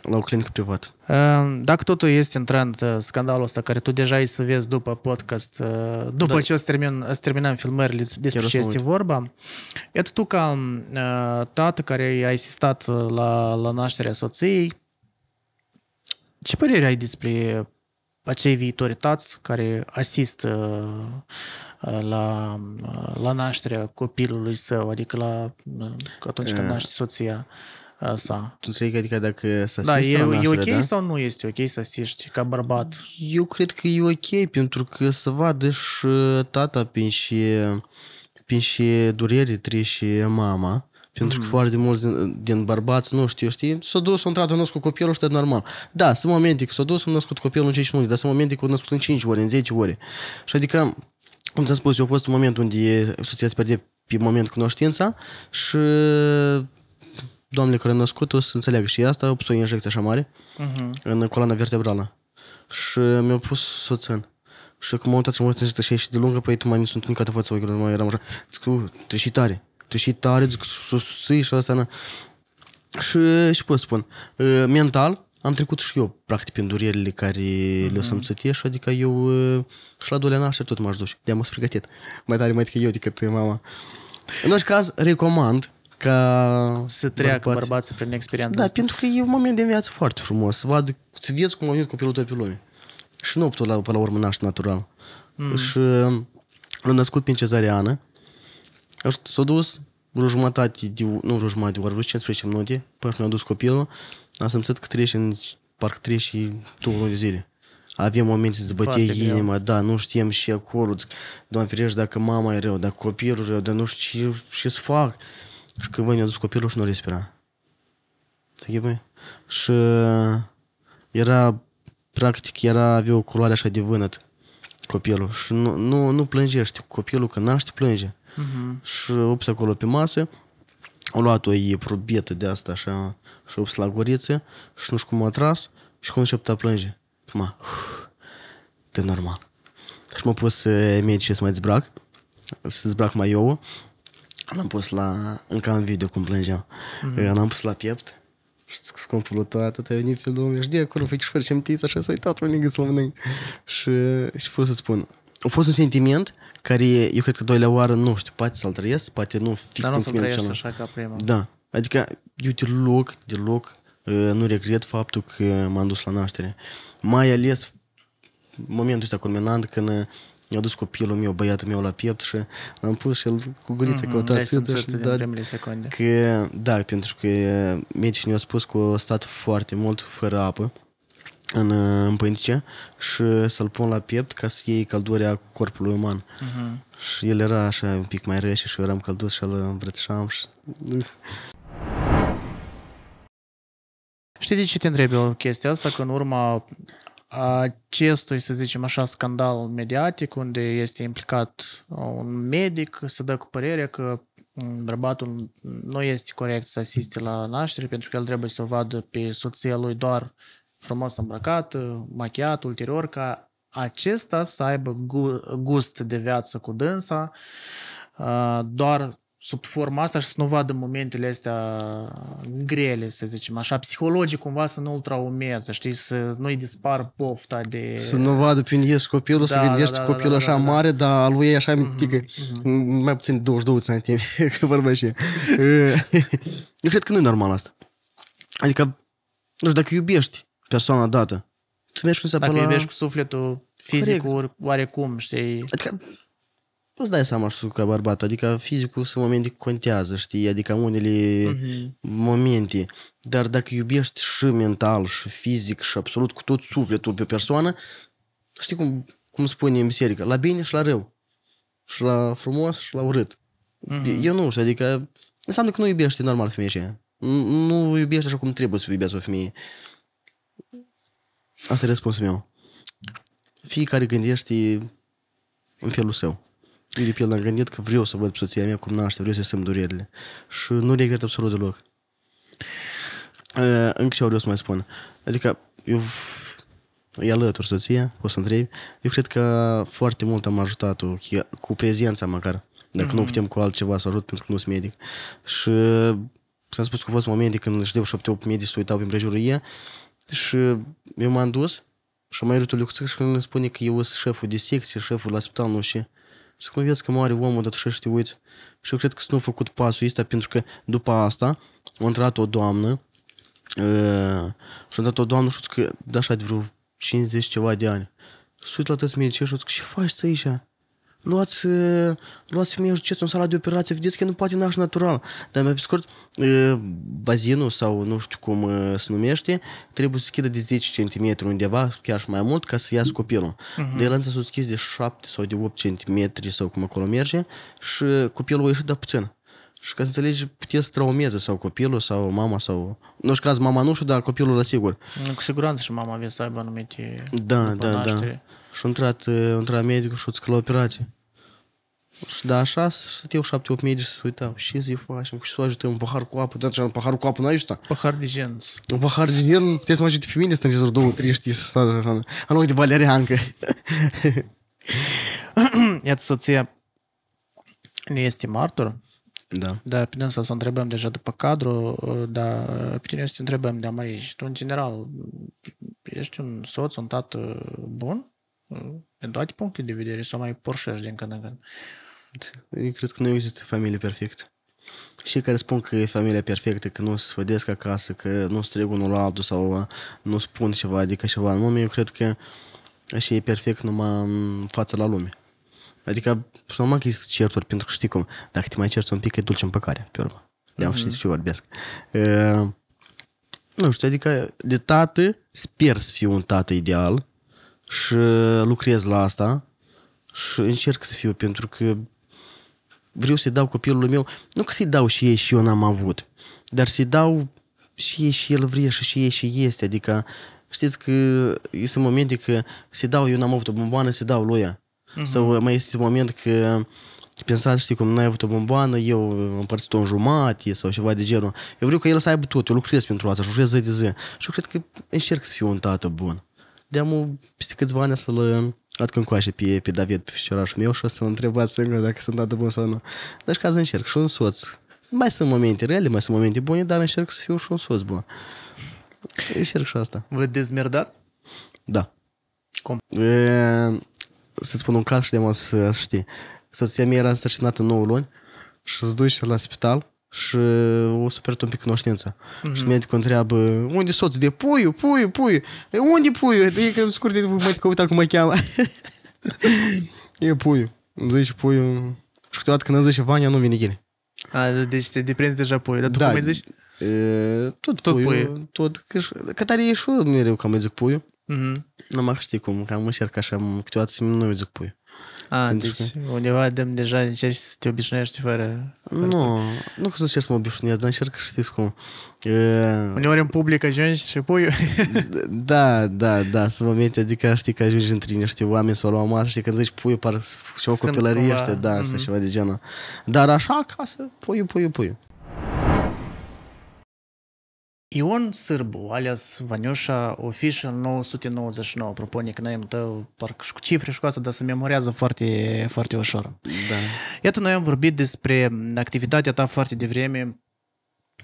la o clinică privată. Dacă totul este în trend, scandalul ăsta, care tu deja ai să vezi după podcast, uh, după da. ce o să, termin, o să terminăm filmările despre ce este uit. vorba, iată tu ca uh, tată care ai asistat la, la nașterea soției, ce părere ai despre acei viitori tați care asistă uh, la, uh, la nașterea copilului său, adică la uh, atunci când naște soția? sa. Tu înțelegi, adică dacă să da, e, naștere, e ok da? sau nu este ok să asisti ca bărbat? Eu cred că e ok, pentru că să vadă și tata prin și, prin și durere trece mama pentru că mhm. foarte mulți din, din bărbați, nu știu, știi, s-a dus, a intrat, a născut copilul și normal. Da, sunt momente că s-a dus, a născut copilul în 5 minute, dar sunt momente că a născut în 5 ore, în 10 ore. Și adică, cum ți-am spus, eu a fost un moment unde soția se pierde pe moment cunoștința și doamnele care au născut o să înțeleagă și asta, pus o injecție așa mare uh-huh. în coloana vertebrală. Și mi-a pus să Și cum am uitat și mă uitat și de lungă, păi tu mai nu sunt încă de față, mai eram așa, zic, tu, tare și tare, zic, susții și asta, Și, și pot spun, ă, mental, am trecut și eu, practic, prin durerile care le-o mhm. să-mi țătești, adică eu ă, și la doilea naștere tot m-aș duce. De-am a pregătit. Mai tare mai că adică eu decât ă, mama. În orice caz, recomand ca să treacă bărbații, bărbații prin experiența Da, asta. pentru că e un moment de viață foarte frumos. Să vad, să vezi cum a venit copilul tău pe lume. Și nu, optul la, până la urmă, naște natural. Mm. Și l-am născut prin cezareană. S-a dus vreo jumătate, de, nu vreo jumătate de oră, vreo 15 minute, până mi-a dus copilul, am simțit că trece în, parc trece și două luni de zile. Avem momente de bătăie inima, greu. da, nu știm și acolo, doamne ferește, dacă mama e rău, dacă copilul e rău, dar nu știu ce, să fac. Și când ne a dus copilul și nu respira. Să Și uh, era, practic, era, avea o culoare așa de vânăt copilul. Și nu, nu, nu plângește. Copilul când naște, plânge uh-huh. și ups acolo pe masă. Au luat o probietă de asta așa și ups la goriță și nu știu cum a tras și cum început a plânge. Ma, de normal. Și m-a pus eh, medicii să mai zbrac, să zbrac mai eu. L-am pus la, încă am video cum plângeam, mm-hmm. l-am pus la piept și scumpul toată, te ai venit pe lume și de acolo făi și ce-mi așa să a uitat, mă negă să Și, și pot să spun, a fost un sentiment care eu cred că doilea oară, nu știu, poate să-l trăiesc, poate nu fix Dar nu să-l trăiești așa ca prima. Da, adică eu deloc, deloc uh, nu regret faptul că m-am dus la naștere. Mai ales momentul ăsta culminant când i-a dus copilul meu, băiatul meu la piept și l-am pus și el cu gurița mm-hmm, căutat țită și da, secunde. Că, da, pentru că medicii ne-au spus că a stat foarte mult fără apă în, uh, în pântice și să-l pun la piept ca să iei căldurea corpului uman. Uh-huh. Și el era așa un pic mai rece și eu eram călduț și îl îmbrățișam și... Știi de ce te întreb eu chestia asta? Că în urma acestui, să zicem așa, scandal mediatic, unde este implicat uh, un medic, să dă cu părerea că mm, bărbatul nu este corect să asiste la naștere pentru că el trebuie să o vadă pe soția lui doar frumos îmbrăcat, uh, machiat ulterior, ca acesta să aibă gust de viață cu dânsa, uh, doar sub forma asta și să nu vadă momentele astea grele, să zicem așa, psihologic cumva să nu-l traumeze, știi, să nu-i dispar pofta de... Să nu vadă prin ies copilul, da, să gândești da, da, copilul da, da, așa da, da, da. mare, dar al lui e așa mm-hmm, mică, mm-hmm. Mhm, mai puțin 22 centime, [laughs] că vorbește. [laughs] Eu cred că nu e normal asta. Adică, nu știu, dacă iubești persoana dată. Tu mergi cu Dacă la... iubești cu sufletul, fizic, oarecum, știi? Adică îți dai seama știu, ca bărbat, adică fizicul sunt momente care contează, știi, adică unele uh-huh. momente, dar dacă iubești și mental și fizic și absolut cu tot sufletul pe persoană, știi cum, cum spune în biserică, la bine și la rău, și la frumos și la urât. Uh-huh. Eu nu știu, adică înseamnă că nu iubești normal femeie. Nu iubești așa cum trebuie să iubești o femeie. Asta e răspunsul meu. Fiecare gândește în felul său. Eu de pildă am gândit că vreau să văd soția mea cum naște, vreau să simt durerile. Și nu regret absolut deloc. Uh, încă ce vreau să mai spun. Adică eu e alături soția, o să întreb. Eu cred că foarte mult am ajutat-o, cu prezența măcar. Dacă mm-hmm. nu mhm. putem cu altceva să ajut, pentru că nu sunt medic. Și s-a spus că au fost momente când deu 7-8 medici să uitau prin prejurul ei și eu m-am dus și mai rutul lucruță și îmi spune că eu sunt șeful de secție, șeful la spital, nu știu. Și cum vezi că moare omul, dar tu și uite. Și eu cred că nu a făcut pasul ăsta pentru că după asta a intrat o doamnă ă, și a intrat o doamnă și că de da, așa de vreo 50 ceva de ani. Și uit la toți medicii și că ce faci să aici? luați, luați femeie, aduceți în sala de operație, vedeți că nu poate naște natural. Dar mai pe scurt, bazinul sau nu știu cum se numește, trebuie să schidă de 10 cm undeva, chiar și mai mult, ca să iasă copilul. Uh-huh. De lanța s-a schis de 7 sau de 8 cm sau cum acolo merge și copilul a ieșit, de puțin. Și ca să înțelegi, puteți să traumeze sau copilul sau mama sau... Nu știu, caz mama nu știu, dar copilul la sigur. Cu siguranță și mama vine să aibă anumite... Da, da, da, naștere. da și a intrat, uh, a intrat medicul și a la operație. Și da, așa stăteau șapte, opt medici să se uitau. Și zi facem? și ce să ajutăm? Un pahar cu apă? Dar un pahar cu apă n-ai ajutat? Pahar de gen. Un pahar de gen? Trebuie să mă ajute pe mine să stăm două, trei, știi, să stau așa. În loc de baleariancă. [coughs] Iată, soția nu este martor. Da. Da, pe dânsa să întrebăm deja după cadru, dar pe tine să te întrebăm de mai ești. Tu, în general, ești un soț, un tată bun? în toate puncte de vedere, sau mai porșești din când în când. Eu cred că nu există familie perfectă. Și care spun că e familia perfectă, că nu se sfădesc acasă, că nu strigă unul la altul sau uh, nu spun ceva, adică ceva în lume, eu cred că și e perfect numai față la lume. Adică, și mai că există certuri, pentru că știi cum, dacă te mai certi un pic, e dulce în păcare, pe urmă. De am mhm. știți ce vorbesc. Uh, nu știu, adică de tată sper să fiu un tată ideal, și lucrez la asta și încerc să fiu, pentru că vreau să-i dau copilului meu, nu că să-i dau și ei și eu n-am avut, dar să-i dau și ei și el vrea și și ei și este, adică știți că sunt momente că se dau, eu n-am avut o bomboană, se dau lui ea. Uh-huh. Sau mai este un moment că pensat, știi, cum n-ai avut o bomboană, eu părțit o în jumate sau ceva de genul. Eu vreau că el să aibă tot, eu lucrez pentru asta și lucrez zi de zi. Și eu cred că încerc să fiu un tată bun de-am peste câțiva ani să-l luat încoace pe, pe David Fișorașul meu și o să-l întrebați încă dacă sunt atât bun sau nu. Deci ca să încerc și un soț. Mai sunt momente rele, mai sunt momente bune, dar încerc să fiu și un soț bun. Încerc și asta. Vă dezmerdați? Da. Cum? E, să spun un caz și de mă să, să știi. Soția mea era însărcinată 9 luni și să duci la spital și o să pierd un pic cunoștință. Mm-hmm. Și medicul întreabă, unde soț de puiu, puiu, puiu? De unde puiu? E că scurt, mă căuta cum mă cheamă. [laughs] e puiu. Zici puiu. Și câteodată când îmi zice Vania, nu vine ghine. A, deci te deprinzi deja puiu, Dar tu da. cum îi zici? E, tot, tot puiu. puiu. Tot, că, că tare e și eu mereu că mă zic puiu. Mm-hmm. Nu că știi cum, că am încercat așa, câteodată nu îi zic puiu. A, deci că... undeva dăm deja, încerci să te obișnuiești fără... nu, nu că să încerci să mă obișnuiesc, dar încerc să știți cum. E... Uneori în public ajungi și pui... [laughs] da, da, da, sunt momente, adică știi că ajungi între niște oameni sau la mare, știi, când zici pui, parcă și o copilărie, știi, da, mm-hmm. sau ceva de genul. Dar așa acasă, pui, pui, pui. Ion Sârbu, alias Vanioșa, Official 999, apropo, că noi tău, parcă cu cifre și cu asta, dar se memorează foarte, foarte ușor. Da. Iată, noi am vorbit despre activitatea ta foarte devreme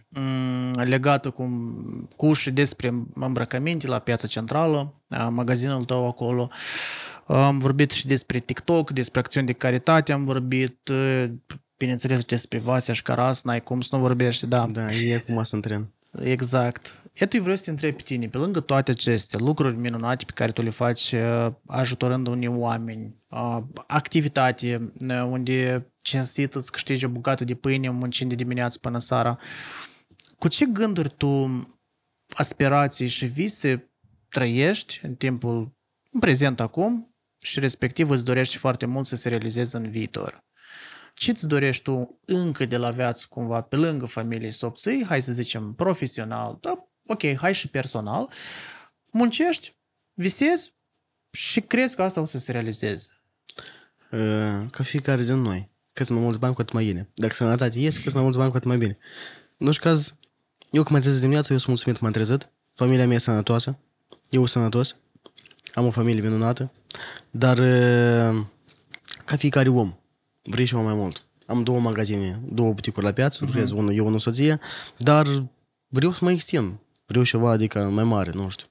mm, legată cu, cu și despre îmbrăcăminte la piața centrală, magazinul tău acolo. Am vorbit și despre TikTok, despre acțiuni de caritate, am vorbit, bineînțeles, despre Vasea și Caras, n-ai cum să nu vorbești, da. Da, e cum să în Exact. Eu vreau să te întreb pe tine, pe lângă toate aceste lucruri minunate pe care tu le faci uh, ajutorând unii oameni, uh, activitate uh, unde cinstit îți câștigi o bucată de pâine muncind de dimineață până seara, cu ce gânduri tu, aspirații și vise trăiești în timpul în prezent acum și respectiv îți dorești foarte mult să se realizeze în viitor? ce-ți dorești tu încă de la viață, cumva, pe lângă familie să obții, hai să zicem, profesional, da, ok, hai și personal, muncești, visezi și crezi că asta o să se realizeze. Ă, ca fiecare din noi. Cât mai mulți bani, cu atât mai bine. Dacă sănătate este, cât mai mulți bani, cu atât mai bine. Nu știu caz, eu când mă trezesc dimineața, eu sunt mulțumit că m-am trezit. Familia mea e sănătoasă. Eu sunt sănătos. Am o familie minunată. Dar ă, ca fiecare om, vrei și mai mult. Am două magazine, două buticuri la piață, uh-huh. unul, eu, unul soție, dar vreau să mă extind. Vreau ceva, adică mai mare, nu știu.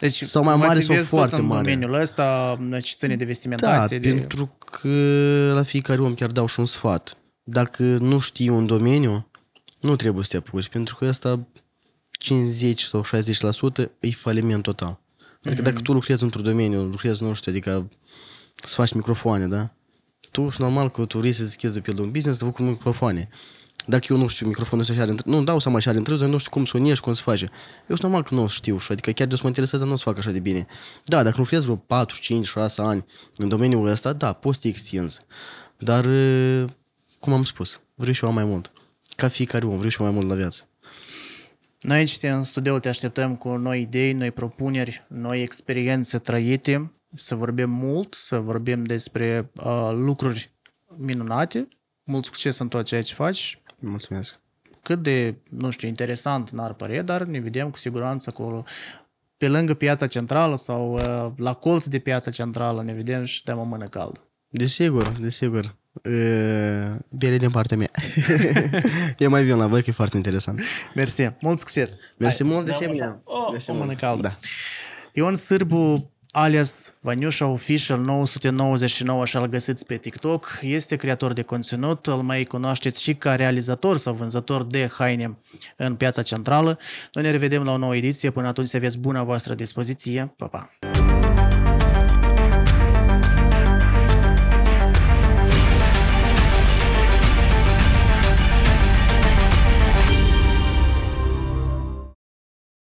Deci, sau mai mare sau foarte în mare. domeniul ăsta ce ține de vestimentație? Da, de... pentru că la fiecare om chiar dau și un sfat. Dacă nu știi un domeniu, nu trebuie să te apuci, pentru că asta 50 sau 60% e faliment total. Adică mm-hmm. dacă tu lucrezi într-un domeniu, lucrezi, nu știu, adică să faci microfoane, da? tu și normal că tu vrei să deschizi de pildă un business, te cu microfoane. Dacă eu nu știu microfonul să-și are Nu, dau seama și are întrebi, nu știu cum să unești, cum se face. Eu și normal că nu o știu și adică chiar de o să mă interesează, nu o să fac așa de bine. Da, dacă nu lucrezi vreo 4, 5, 6 ani în domeniul ăsta, da, poți să te Dar, cum am spus, vreau și eu mai mult. Ca fiecare om, vreau și eu mai mult la viață. Noi aici în studio te așteptăm cu noi idei, noi propuneri, noi experiențe trăite să vorbim mult, să vorbim despre uh, lucruri minunate. Mult succes în tot ceea ce faci. Mulțumesc. Cât de, nu știu, interesant n-ar părea, dar ne vedem cu siguranță acolo pe lângă piața centrală sau uh, la colț de piața centrală ne vedem și dăm o mână caldă. Desigur, desigur. Bine din partea mea. [laughs] e mai bine la voi că e foarte interesant. Mersi, mult succes! Mersi mult de asemenea. O, oh, o mână caldă. Da. Ion Sârbu, alias Vaniușa Official 999 și-l găsiți pe TikTok, este creator de conținut, îl mai cunoașteți și ca realizator sau vânzător de haine în piața centrală. Noi ne revedem la o nouă ediție, până atunci să aveți bună voastră dispoziție. Pa, pa!